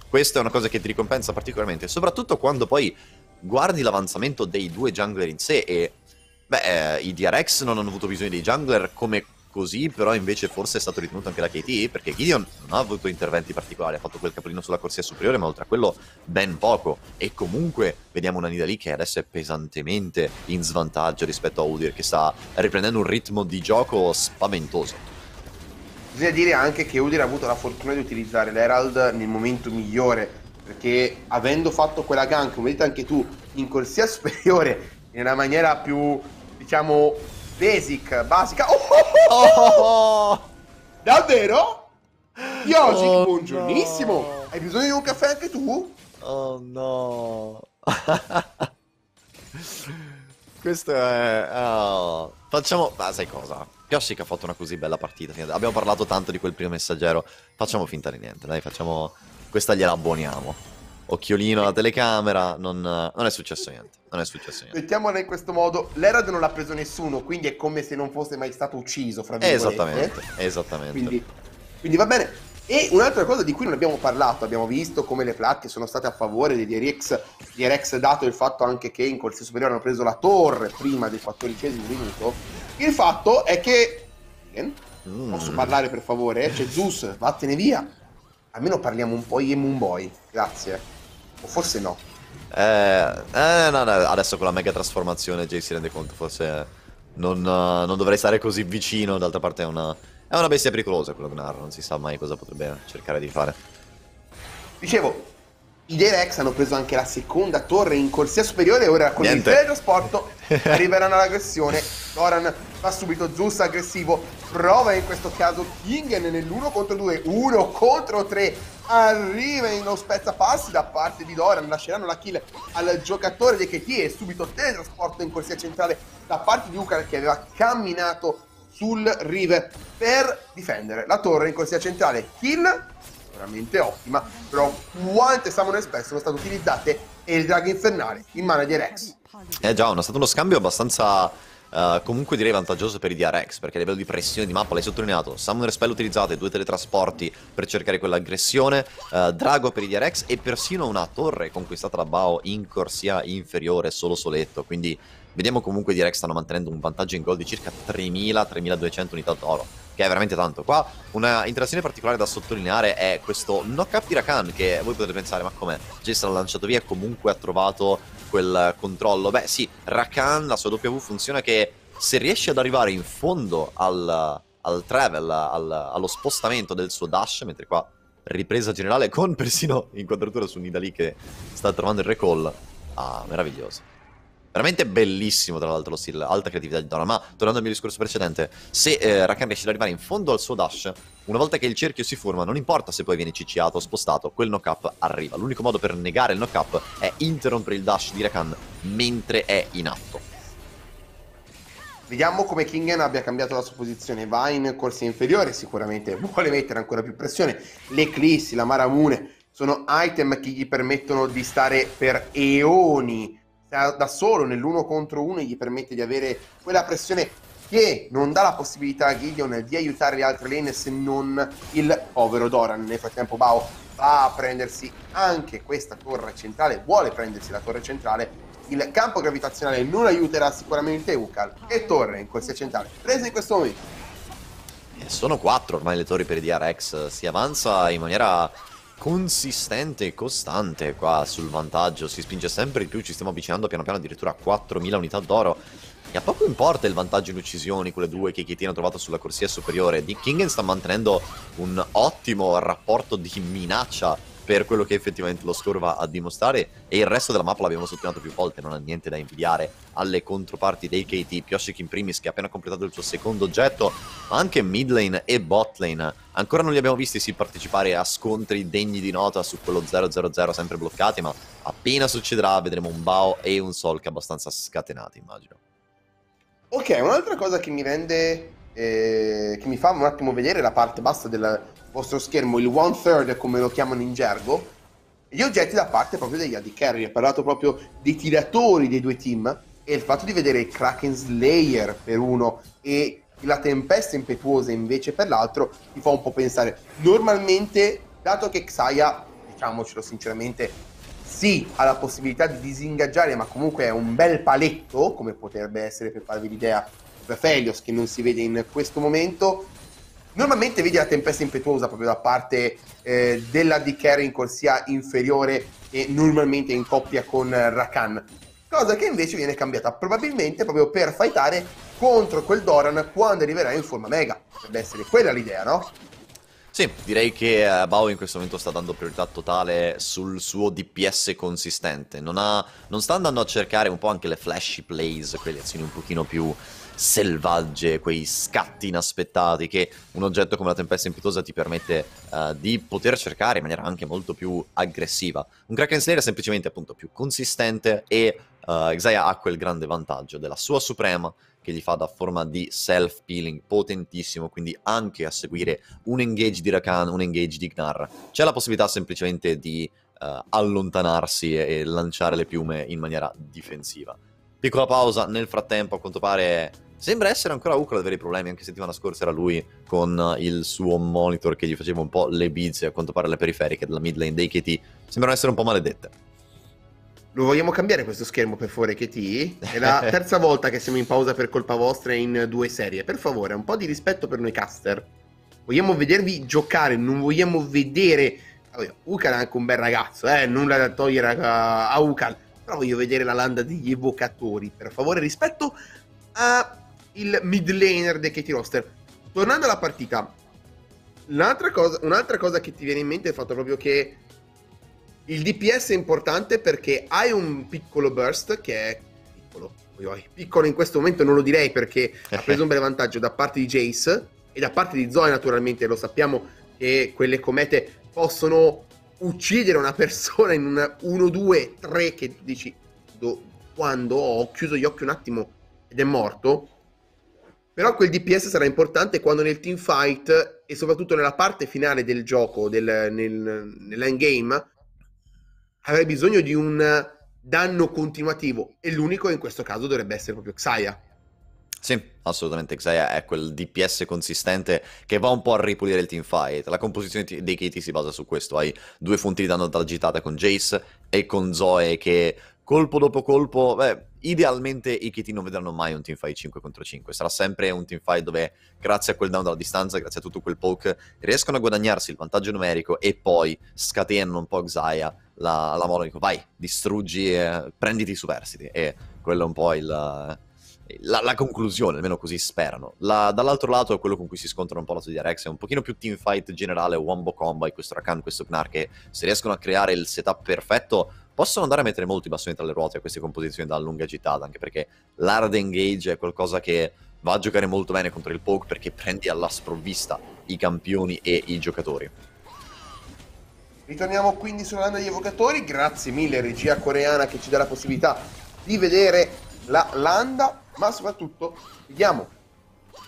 Questa è una cosa che ti ricompensa particolarmente, soprattutto quando poi guardi l'avanzamento dei due jungler in sé e... Beh, i DRX non hanno avuto bisogno dei jungler come così, però invece forse è stato ritenuto anche da KT, perché Gideon non ha avuto interventi particolari, ha fatto quel capolino sulla corsia superiore, ma oltre a quello ben poco. E comunque vediamo una Nida che adesso è pesantemente in svantaggio rispetto a Udir, che sta riprendendo un ritmo di gioco spaventoso. Bisogna dire anche che Udir ha avuto la fortuna di utilizzare l'Herald nel momento migliore, perché avendo fatto quella gank, come dite anche tu, in corsia superiore, in una maniera più, diciamo, basic, basica... Oh! Oh, oh, oh. Davvero? Yoshi, oh, buongiornissimo! No. Hai bisogno di un caffè anche tu? Oh no! Questo è... Oh. Facciamo... Ma sai cosa? Yoshi che ha fatto una così bella partita. Abbiamo parlato tanto di quel primo messaggero. Facciamo finta di niente, dai, facciamo... Questa gliela abboniamo occhiolino alla telecamera, non, non, è successo niente. Non è successo niente. Mettiamola in questo modo, l'Erad non l'ha preso nessuno, quindi è come se non fosse mai stato ucciso, fra virgolette. Esattamente, esattamente. Quindi, quindi va bene. E un'altra cosa di cui non abbiamo parlato, abbiamo visto come le placche sono state a favore dei DRX, DRX dato il fatto anche che in corsia superiore hanno preso la torre prima del quattordicesimo minuto, il fatto è che... Mm. Posso parlare per favore? C'è Zeus, vattene via. Almeno parliamo un po' di Moon Boy. Grazie. O forse no. Eh, eh no, no, adesso con la mega trasformazione Jay si rende conto, forse non, uh, non dovrei stare così vicino, d'altra parte è una, è una bestia pericolosa quello Gnar, non si sa mai cosa potrebbe cercare di fare. Dicevo, i Derex hanno preso anche la seconda torre in corsia superiore. Ora con Niente. il teletrasporto arriveranno all'aggressione. Doran fa subito Zeus aggressivo. Prova in questo caso Kingen nell'uno contro due uno contro tre Arriva in uno spezzapassi da parte di Doran. Lasceranno la kill al giocatore di KT e subito teletrasporto in corsia centrale da parte di Ucar che aveva camminato sul river per difendere la torre in corsia centrale. Kill veramente ottima, però quante Samurai Specs sono state utilizzate e il drago infernale in mano di Rex. Eh già, è stato uno scambio abbastanza... Uh, comunque direi vantaggioso per i DRX perché a livello di pressione di mappa l'hai sottolineato Summoner Spell utilizzate, due teletrasporti per cercare quell'aggressione uh, Drago per i DRX e persino una torre conquistata da Bao in corsia inferiore solo soletto quindi vediamo comunque i DRX stanno mantenendo un vantaggio in gol di circa 3000-3200 unità d'oro che è veramente tanto. Qua una interazione particolare da sottolineare è questo knock-up di Rakan, che voi potete pensare, ma come Jace l'ha lanciato via e comunque ha trovato quel controllo. Beh sì, Rakan, la sua W funziona che se riesce ad arrivare in fondo al, al travel, al, allo spostamento del suo dash, mentre qua ripresa generale con persino inquadratura su Nidali che sta trovando il recall, ah, meraviglioso. Veramente bellissimo, tra l'altro, lo steal. Alta creatività di Donna. Ma tornando al mio discorso precedente, se eh, Rakan riesce ad arrivare in fondo al suo dash, una volta che il cerchio si forma, non importa se poi viene cicciato o spostato, quel knock-up arriva. L'unico modo per negare il knock-up è interrompere il dash di Rakan mentre è in atto. Vediamo come Kingen abbia cambiato la sua posizione. Va in corsia inferiore, sicuramente vuole mettere ancora più pressione. L'Eclissi, la Maramune sono item che gli permettono di stare per eoni da solo nell'uno contro uno e gli permette di avere quella pressione che non dà la possibilità a Gideon di aiutare le altre lane se non il povero Doran. Nel frattempo Bao va a prendersi anche questa torre centrale, vuole prendersi la torre centrale. Il campo gravitazionale non aiuterà sicuramente Ukal e torre in corsia centrale, presa in questo momento. Eh, sono quattro ormai le torri per i DRX, si avanza in maniera consistente e costante qua sul vantaggio, si spinge sempre di più, ci stiamo avvicinando piano piano addirittura a 4.000 unità d'oro. E a poco importa il vantaggio in uccisioni, quelle due che Kitin ha trovato sulla corsia superiore. Dick Kingen sta mantenendo un ottimo rapporto di minaccia per quello che effettivamente lo score va a dimostrare e il resto della mappa l'abbiamo sottolineato più volte, non ha niente da invidiare alle controparti dei KT, Pioshik in primis che ha appena completato il suo secondo oggetto, ma anche mid lane e bot lane. Ancora non li abbiamo visti sì partecipare a scontri degni di nota su quello 0-0-0 sempre bloccati, ma appena succederà vedremo un Bao e un Solk abbastanza scatenati, immagino. Ok, un'altra cosa che mi rende eh, che mi fa un attimo vedere la parte bassa della, vostro schermo il one third, come lo chiamano in gergo, gli oggetti da parte proprio degli AD Carry. Ha parlato proprio dei tiratori dei due team e il fatto di vedere il Kraken Slayer per uno e la tempesta impetuosa invece per l'altro ti fa un po' pensare. Normalmente, dato che Xayah, diciamocelo sinceramente, sì, ha la possibilità di disingaggiare, ma comunque è un bel paletto, come potrebbe essere per farvi l'idea, per Felios che non si vede in questo momento, Normalmente vedi la tempesta impetuosa proprio da parte eh, della di in corsia inferiore e normalmente in coppia con eh, Rakan. Cosa che invece viene cambiata probabilmente proprio per fightare contro quel Doran quando arriverà in forma mega. Potrebbe essere quella l'idea, no? Sì, direi che eh, Bao in questo momento sta dando priorità totale sul suo DPS consistente. Non, ha, non sta andando a cercare un po' anche le flashy plays, quelle azioni un pochino più selvagge, quei scatti inaspettati che un oggetto come la tempesta impetuosa ti permette uh, di poter cercare in maniera anche molto più aggressiva. Un Kraken Slayer è semplicemente appunto più consistente e uh, eh, Xayah ha quel grande vantaggio della sua suprema che gli fa da forma di self-peeling potentissimo, quindi anche a seguire un engage di Rakan, un engage di Gnar. C'è la possibilità semplicemente di uh, allontanarsi e, e lanciare le piume in maniera difensiva. Piccola pausa, nel frattempo a quanto pare Sembra essere ancora Ucla ad avere i problemi, anche settimana scorsa era lui con il suo monitor che gli faceva un po' le bizze, a quanto pare le periferiche della mid lane dei KT, sembrano essere un po' maledette. Lo vogliamo cambiare questo schermo per favore KT? È la terza volta che siamo in pausa per colpa vostra in due serie, per favore un po' di rispetto per noi caster. Vogliamo vedervi giocare, non vogliamo vedere... Ucal è anche un bel ragazzo, eh? nulla da togliere a, a Ucal, però voglio vedere la landa degli evocatori, per favore rispetto a il mid laner dei Katie roster. Tornando alla partita, un'altra cosa, un'altra cosa che ti viene in mente è il fatto proprio che il DPS è importante perché hai un piccolo burst che è piccolo, piccolo in questo momento non lo direi perché eh, ha preso un bel vantaggio da parte di Jace e da parte di Zoe naturalmente, lo sappiamo che quelle comete possono uccidere una persona in un 1, 2, 3 che dici do, quando ho chiuso gli occhi un attimo ed è morto, però quel DPS sarà importante quando nel team fight e soprattutto nella parte finale del gioco, del, nel, nell'endgame, avrai bisogno di un danno continuativo e l'unico in questo caso dovrebbe essere proprio Xayah. Sì, assolutamente. Xayah è quel DPS consistente che va un po' a ripulire il team fight. La composizione dei KT si basa su questo. Hai due fonti di danno da agitata con Jace e con Zoe che colpo dopo colpo, beh, idealmente i KT non vedranno mai un teamfight 5 contro 5, sarà sempre un teamfight dove grazie a quel down dalla distanza, grazie a tutto quel poke, riescono a guadagnarsi il vantaggio numerico e poi scatenano un po' Xaya, la, la moda, dico vai, distruggi, eh, prenditi i superstiti e quello è un po' il, la, la, conclusione, almeno così sperano. La, dall'altro lato è quello con cui si scontrano un po' la di Rex, è un pochino più teamfight generale, Wombo Combo e questo Rakan, questo Gnar, che se riescono a creare il setup perfetto possono andare a mettere molti bastoni tra le ruote a queste composizioni da lunga gittata, anche perché l'hard engage è qualcosa che va a giocare molto bene contro il poke perché prendi alla sprovvista i campioni e i giocatori. Ritorniamo quindi sulla landa degli evocatori, grazie mille regia coreana che ci dà la possibilità di vedere la landa ma soprattutto vediamo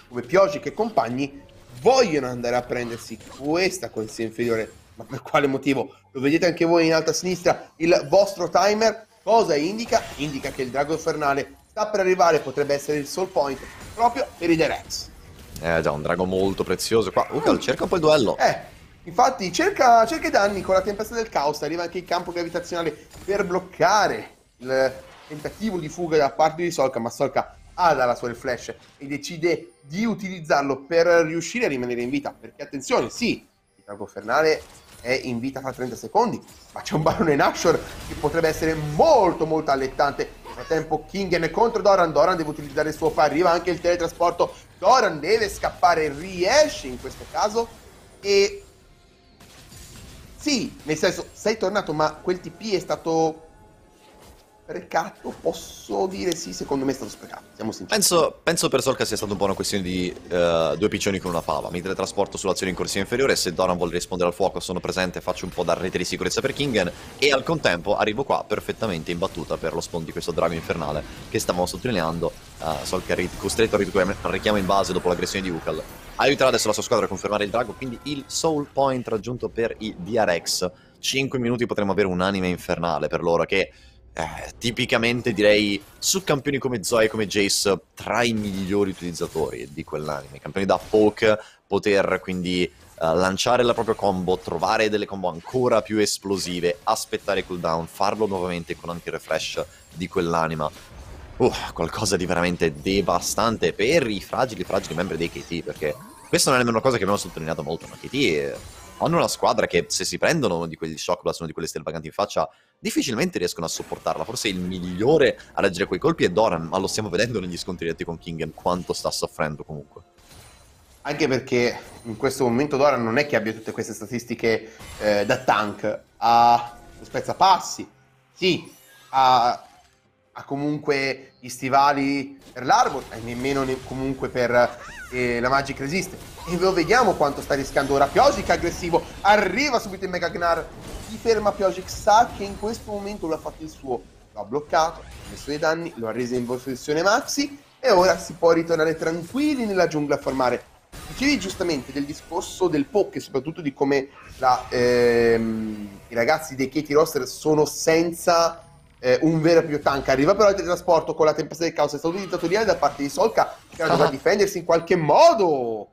come Piogic e compagni vogliono andare a prendersi questa consiglia inferiore, ma per quale motivo? Lo vedete anche voi in alto a sinistra, il vostro timer, cosa indica? Indica che il drago infernale sta per arrivare, potrebbe essere il soul point, proprio per i Derex. Eh già, un drago molto prezioso qua. Ucal, cerca un po' il duello. Eh, infatti cerca, cerca i danni con la tempesta del caos, arriva anche il campo gravitazionale per bloccare il tentativo di fuga da parte di Solka, ma Solka ha dalla sua il flash e decide di utilizzarlo per riuscire a rimanere in vita. Perché attenzione, sì, il drago Fernale è in vita fra 30 secondi, ma c'è un barone Nashor che potrebbe essere molto molto allettante. Nel frattempo Kingen contro Doran, Doran deve utilizzare il suo fa, arriva anche il teletrasporto, Doran deve scappare, riesce in questo caso e... Sì, nel senso, sei tornato, ma quel TP è stato Peccato, posso dire sì, secondo me è stato sprecato, siamo sinceri. Penso, penso per Solca sia stata un po' una questione di uh, due piccioni con una pava. Mi teletrasporto sull'azione in corsia inferiore, se Doran vuole rispondere al fuoco sono presente, faccio un po' da rete di sicurezza per Kingen e al contempo arrivo qua perfettamente imbattuta per lo spawn di questo drago infernale che stavamo sottolineando. Uh, eh, Solca è costretto a richiamo in base dopo l'aggressione di Ukal. Aiuterà adesso la sua squadra a confermare il drago, quindi il soul point raggiunto per i DRX. 5 minuti potremmo avere un anime infernale per loro che eh, tipicamente direi su campioni come Zoe e come Jace tra i migliori utilizzatori di quell'anime. Campioni da poke, poter quindi eh, lanciare la propria combo, trovare delle combo ancora più esplosive, aspettare cooldown, farlo nuovamente con anche il refresh di quell'anima. Uh, qualcosa di veramente devastante per i fragili, fragili membri dei KT, perché questa non è nemmeno una cosa che abbiamo sottolineato molto, ma KT è eh, hanno una squadra che se si prendono di quegli shock blast, di quelle stelle vaganti in faccia, difficilmente riescono a sopportarla. Forse il migliore a reggere quei colpi è Doran, ma lo stiamo vedendo negli scontri diretti con Kingen, quanto sta soffrendo comunque. Anche perché in questo momento Doran non è che abbia tutte queste statistiche eh, da tank, ha spezza passi, sì, ha, ha, comunque gli stivali per l'arbor e nemmeno ne- comunque per eh, la Magic Resistance e lo vediamo quanto sta rischiando ora. Piogic aggressivo. Arriva subito in Mega Gnar. Si ferma Piogic sa che in questo momento lo ha fatto il suo. Lo ha bloccato, ha messo dei danni, lo ha reso in posizione Maxi. E ora si può ritornare tranquilli nella giungla a formare. Dicevi giustamente del discorso del POC soprattutto di come la, ehm, i ragazzi dei Katie Roster sono senza eh, un vero e proprio tank. Arriva però il teletrasporto con la tempesta del caos. È stato utilizzato di da parte di Solka che era dovuto difendersi in qualche modo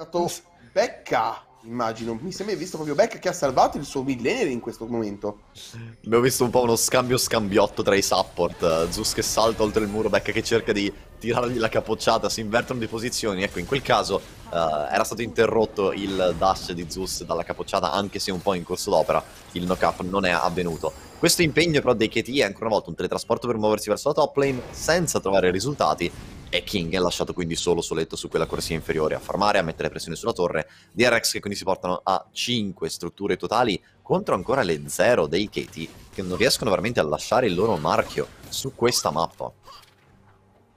stato Becca, immagino. Mi sembra hai visto proprio Becca che ha salvato il suo millenial in questo momento. Abbiamo visto un po' uno scambio scambiotto tra i support. Zeus che salta oltre il muro, Becca che cerca di tirargli la capocciata, si invertono di posizioni. Ecco, in quel caso uh, era stato interrotto il dash di Zeus dalla capocciata, anche se un po' in corso d'opera il knock-up non è avvenuto. Questo impegno però dei KT è ancora una volta un teletrasporto per muoversi verso la top lane senza trovare risultati e King è lasciato quindi solo soletto su quella corsia inferiore a farmare, a mettere pressione sulla torre. DRX che quindi si portano a 5 strutture totali contro ancora le 0 dei KT che non riescono veramente a lasciare il loro marchio su questa mappa.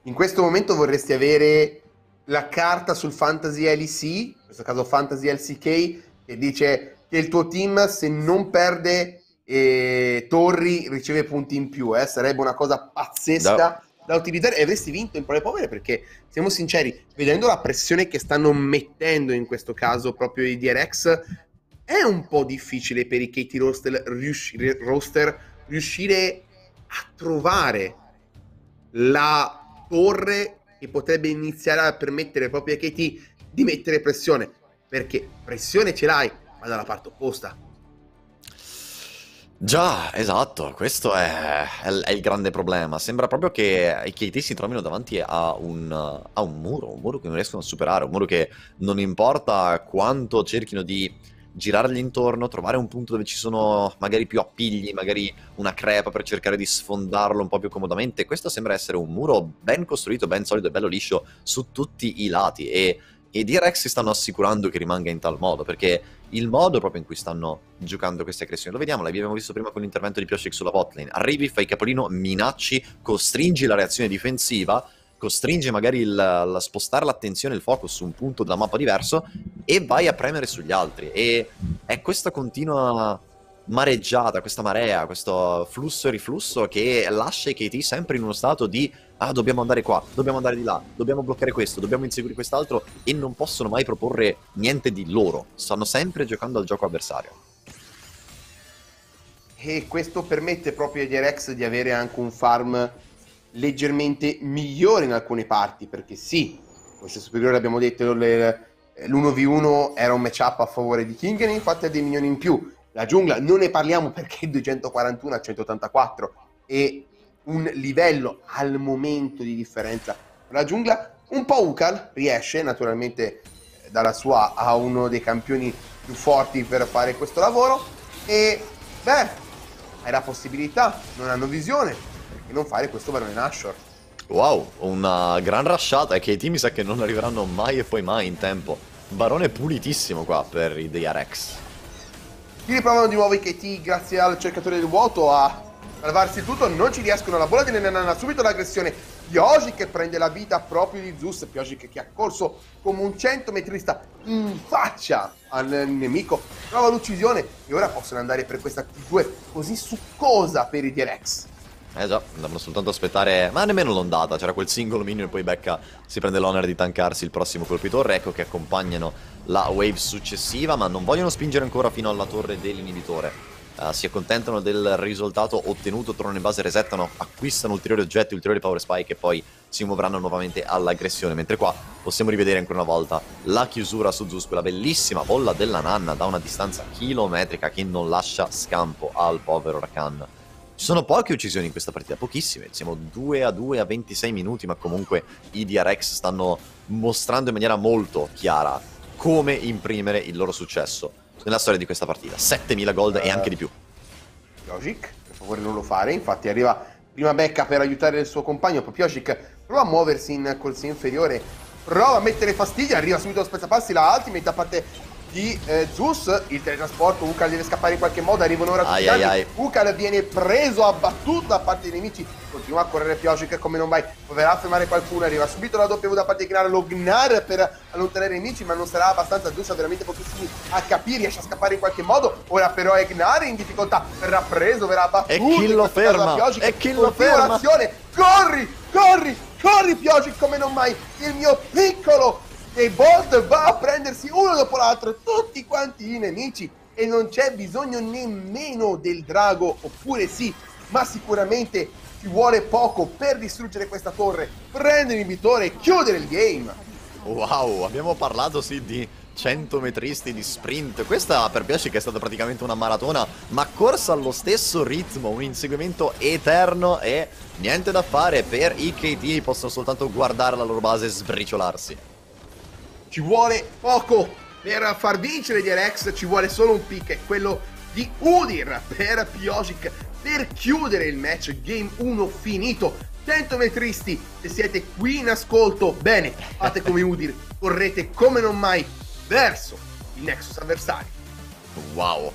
In questo momento vorresti avere la carta sul Fantasy LC, in questo caso Fantasy LCK, che dice che il tuo team se non perde e Torri riceve punti in più, eh? sarebbe una cosa pazzesca da, da utilizzare e avresti vinto in prove povere perché, siamo sinceri, vedendo la pressione che stanno mettendo in questo caso proprio i DRX, è un po' difficile per i Katie roster, riuscire, roster riuscire a trovare la torre che potrebbe iniziare a permettere proprio a Katie di mettere pressione perché pressione ce l'hai ma dalla parte opposta Già, esatto, questo è, è il grande problema. Sembra proprio che i KT si trovino davanti a un, a un, muro, un muro che non riescono a superare, un muro che non importa quanto cerchino di girargli intorno, trovare un punto dove ci sono magari più appigli, magari una crepa per cercare di sfondarlo un po' più comodamente. Questo sembra essere un muro ben costruito, ben solido e bello liscio su tutti i lati e, e D-Rex si stanno assicurando che rimanga in tal modo perché il modo proprio in cui stanno giocando queste aggressioni. Lo vediamo, l'abbiamo visto prima con l'intervento di Pioscek sulla botlane. Arrivi, fai capolino, minacci, costringi la reazione difensiva, costringi magari il, la, spostare l'attenzione, il focus su un punto della mappa diverso e vai a premere sugli altri. E è questa continua mareggiata, questa marea, questo flusso e riflusso che lascia i KT sempre in uno stato di ah dobbiamo andare qua, dobbiamo andare di là, dobbiamo bloccare questo, dobbiamo inseguire quest'altro e non possono mai proporre niente di loro, stanno sempre giocando al gioco avversario. E questo permette proprio agli Rex di avere anche un farm leggermente migliore in alcune parti, perché sì, lo stesso superiore abbiamo detto le, l'1v1 era un matchup a favore di King e infatti ha dei milioni in più. La giungla non ne parliamo perché 241 a 184 e un livello al momento di differenza con la giungla. Un po' Ucal riesce naturalmente eh, dalla sua a uno dei campioni più forti per fare questo lavoro e beh, hai la possibilità, non hanno visione, perché non fare questo barone Nashor. Wow, una gran rasciata e che i team mi sa che non arriveranno mai e poi mai in tempo. Barone pulitissimo qua per i DRX. Qui riprovano di nuovo i KT grazie al cercatore del vuoto a Salvarsi il tutto, non ci riescono. La bola di Nenana, subito l'aggressione. Yoshi che prende la vita proprio di Zeus. Yoshi che, che ha corso come un centometrista in faccia al nemico. Prova l'uccisione e ora possono andare per questa T2 così succosa per i D-Rex. Eh già, andavano soltanto a aspettare, ma nemmeno l'ondata, c'era quel singolo minion e poi Becca si prende l'onere di tankarsi il prossimo colpitore, ecco che accompagnano la wave successiva, ma non vogliono spingere ancora fino alla torre dell'inibitore. Eh, si accontentano del risultato ottenuto, tornano in base, resettano, acquistano ulteriori oggetti, ulteriori power spike e poi si muoveranno nuovamente all'aggressione. Mentre qua possiamo rivedere ancora una volta la chiusura su Zusk, la bellissima bolla della nanna da una distanza chilometrica che non lascia scampo al povero Rakan. Ci sono poche uccisioni in questa partita, pochissime. Siamo 2 a 2 a 26 minuti, ma comunque i DRX stanno mostrando in maniera molto chiara come imprimere il loro successo nella storia di questa partita. 7000 gold uh, e anche di più. Jogic, per favore non lo fare, infatti arriva prima becca per aiutare il suo compagno, poi Jogic prova a muoversi in colse inferiore, prova a mettere fastidio, arriva subito allo spezzapassi, la ultimate da parte di eh, Zeus, il teletrasporto, Ukal deve scappare in qualche modo, arrivano ora ai, ai, ai. Ukal viene preso, abbattuto da parte dei nemici, continua a correre Piogic come non mai, proverà a fermare qualcuno, arriva subito la W da parte di Gnar, lo Gnar per allontanare i nemici, ma non sarà abbastanza, Zeus ha veramente pochissimi a capire. riesce a scappare in qualche modo, ora però è Gnar in difficoltà, verrà preso, verrà abbattuto, e chi lo ferma, e chi lo ferma, corri, corri, corri Piogic come non mai, il mio piccolo e Bolt va a prendersi uno dopo l'altro tutti quanti i nemici e non c'è bisogno nemmeno del drago, oppure sì, ma sicuramente ci vuole poco per distruggere questa torre, prendere l'inibitore e chiudere il game. Wow, abbiamo parlato sì di 100 metristi di sprint. Questa per piace è stata praticamente una maratona, ma corsa allo stesso ritmo, un inseguimento eterno e niente da fare per i KT, possono soltanto guardare la loro base sbriciolarsi. Ci vuole poco per far vincere DRX, ci vuole solo un pick, è quello di Udir per Piosic per chiudere il match game 1 finito. 100 metristi, se siete qui in ascolto, bene, fate come Udir, correte come non mai verso il Nexus avversario. Wow,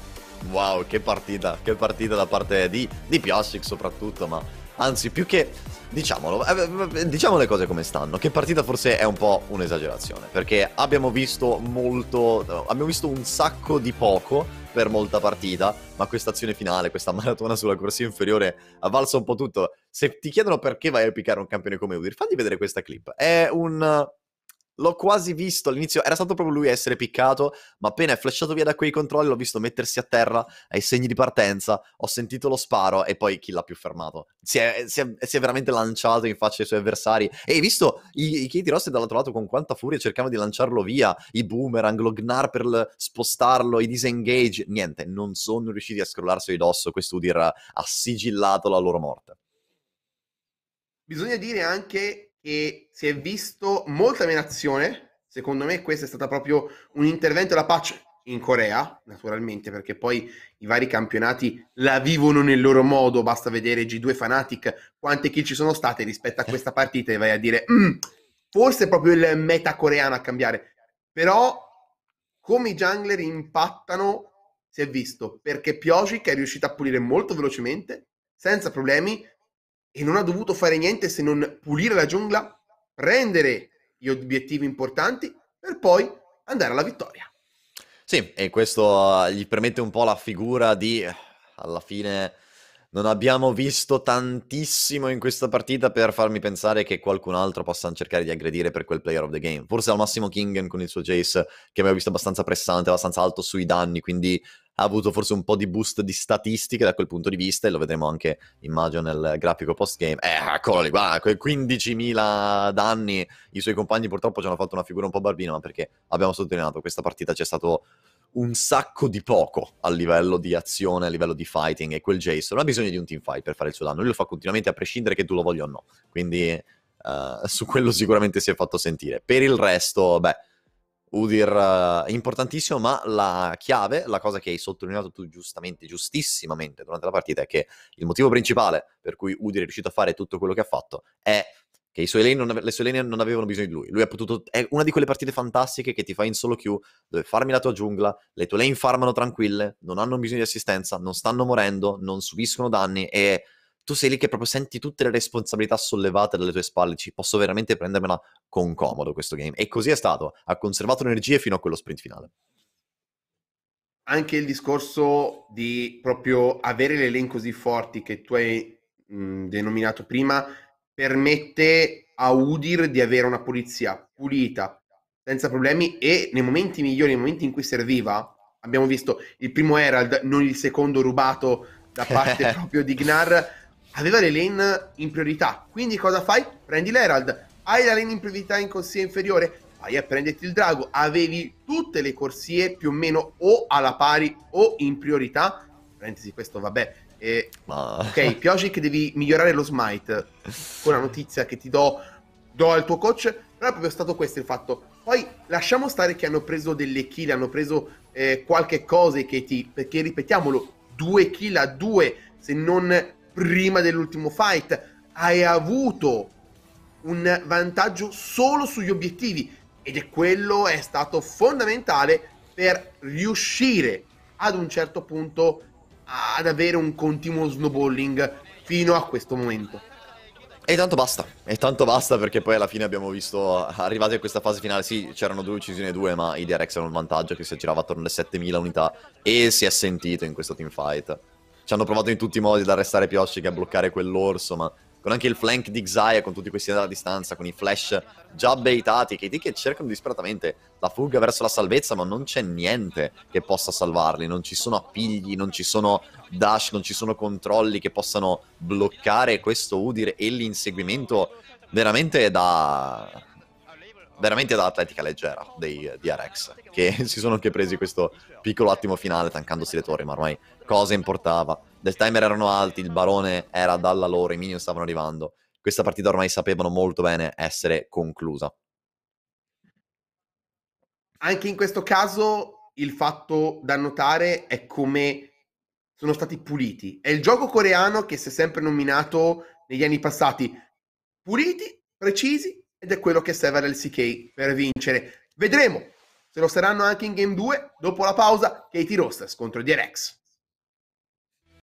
wow, che partita, che partita da parte di, di Piosic soprattutto, ma anzi più che Diciamolo, eh, eh, diciamo le cose come stanno, che partita forse è un po' un'esagerazione, perché abbiamo visto molto, eh, abbiamo visto un sacco di poco per molta partita, ma questa azione finale, questa maratona sulla corsia inferiore ha valso un po' tutto. Se ti chiedono perché vai a piccare un campione come Udir, fagli vedere questa clip. È un L'ho quasi visto all'inizio, era stato proprio lui a essere piccato, ma appena è flashato via da quei controlli l'ho visto mettersi a terra ai segni di partenza, ho sentito lo sparo e poi chi l'ha più fermato? Si è, si è, si è veramente lanciato in faccia ai suoi avversari e hai visto i, i Katie Ross dall'altro lato con quanta furia cercavano di lanciarlo via, i boomerang, lo gnar per spostarlo, i disengage, niente, non sono riusciti a scrollarsi di dosso, quest'Udir ha sigillato la loro morte. Bisogna dire anche che si è visto molta meno azione. Secondo me questo è stato proprio un intervento alla pace in Corea, naturalmente, perché poi i vari campionati la vivono nel loro modo, basta vedere G2 Fanatic quante kill ci sono state rispetto a questa partita e vai a dire mm, forse è proprio il meta coreano a cambiare, però come i jungler impattano si è visto, perché Pioci è riuscito a pulire molto velocemente, senza problemi, e non ha dovuto fare niente se non pulire la giungla, prendere gli obiettivi importanti per poi andare alla vittoria. Sì, e questo eh, gli permette un po' la figura di alla fine non abbiamo visto tantissimo in questa partita per farmi pensare che qualcun altro possa cercare di aggredire per quel player of the game. Forse al massimo Kingen con il suo Jace, che mi visto abbastanza pressante, abbastanza alto sui danni, quindi ha avuto forse un po' di boost di statistiche da quel punto di vista, e lo vedremo anche, immagino, nel grafico post-game. Eh, eccolo qua, 15.000 danni, i suoi compagni purtroppo ci hanno fatto una figura un po' barbina, ma perché abbiamo sottolineato, questa partita c'è stato un sacco di poco a livello di azione, a livello di fighting e quel Jason ha bisogno di un team fight per fare il suo danno, lui lo fa continuamente a prescindere che tu lo voglia o no, quindi uh, su quello sicuramente si è fatto sentire. Per il resto, beh, Udir uh, eh, importantissimo, ma la chiave, la cosa che hai sottolineato tu giustamente, giustissimamente durante la partita è che il motivo principale per cui Udir è riuscito a fare tutto quello che ha fatto è che i suoi lane non, le sue lane non avevano bisogno di lui. Lui ha potuto. È una di quelle partite fantastiche che ti fa in solo queue, dove farmi la tua giungla, le tue lane farmano tranquille, non hanno bisogno di assistenza, non stanno morendo, non subiscono danni e tu sei lì che proprio senti tutte le responsabilità sollevate dalle tue spalle, ci posso veramente prendermela con comodo questo game. E così è stato, ha conservato energie fino a quello sprint finale. Anche il discorso di proprio avere le lane così forti che tu hai mh, denominato prima permette a Udir di avere una pulizia pulita, senza problemi e nei momenti migliori, nei momenti in cui serviva, abbiamo visto il primo Herald, non il secondo rubato da parte proprio di Gnar, aveva le lane in priorità. Quindi cosa fai? Prendi l'Herald, hai la lane in priorità in corsia inferiore, vai a prenderti il drago, avevi tutte le corsie più o meno o alla pari o in priorità. Parentesi, questo vabbè, e... Ma... Ok, Piogic devi migliorare lo smite. Con notizia che ti do, do al tuo coach, però è proprio stato questo il fatto. Poi lasciamo stare che hanno preso delle kill, hanno preso eh, qualche cosa che ti... Perché ripetiamolo, due kill a due, se non prima dell'ultimo fight. Hai avuto un vantaggio solo sugli obiettivi ed è quello è stato fondamentale per riuscire ad un certo punto ad avere un continuo snowballing fino a questo momento. E tanto basta, e tanto basta perché poi alla fine abbiamo visto, arrivati a questa fase finale, sì, c'erano due uccisioni e due, ma i DRX erano un vantaggio che si aggirava attorno alle 7000 unità e si è sentito in questo teamfight. Ci hanno provato in tutti i modi ad arrestare Piosci che a bloccare quell'orso, ma con anche il flank di Xayah con tutti questi dalla distanza, con i flash già baitati, KD che cercano disperatamente la fuga verso la salvezza, ma non c'è niente che possa salvarli, non ci sono appigli, non ci sono dash, non ci sono controlli che possano bloccare questo Udir e l'inseguimento veramente da veramente da atletica leggera dei DRX che si sono anche presi questo piccolo attimo finale tancandosi le torri ma ormai cosa importava del timer erano alti, il barone era dalla loro, i minion stavano arrivando. Questa partita ormai sapevano molto bene essere conclusa. Anche in questo caso il fatto da notare è come sono stati puliti. È il gioco coreano che si è sempre nominato negli anni passati puliti, precisi ed è quello che serve all'LCK per vincere. Vedremo se lo saranno anche in Game 2 dopo la pausa Katie Rostas contro DRX.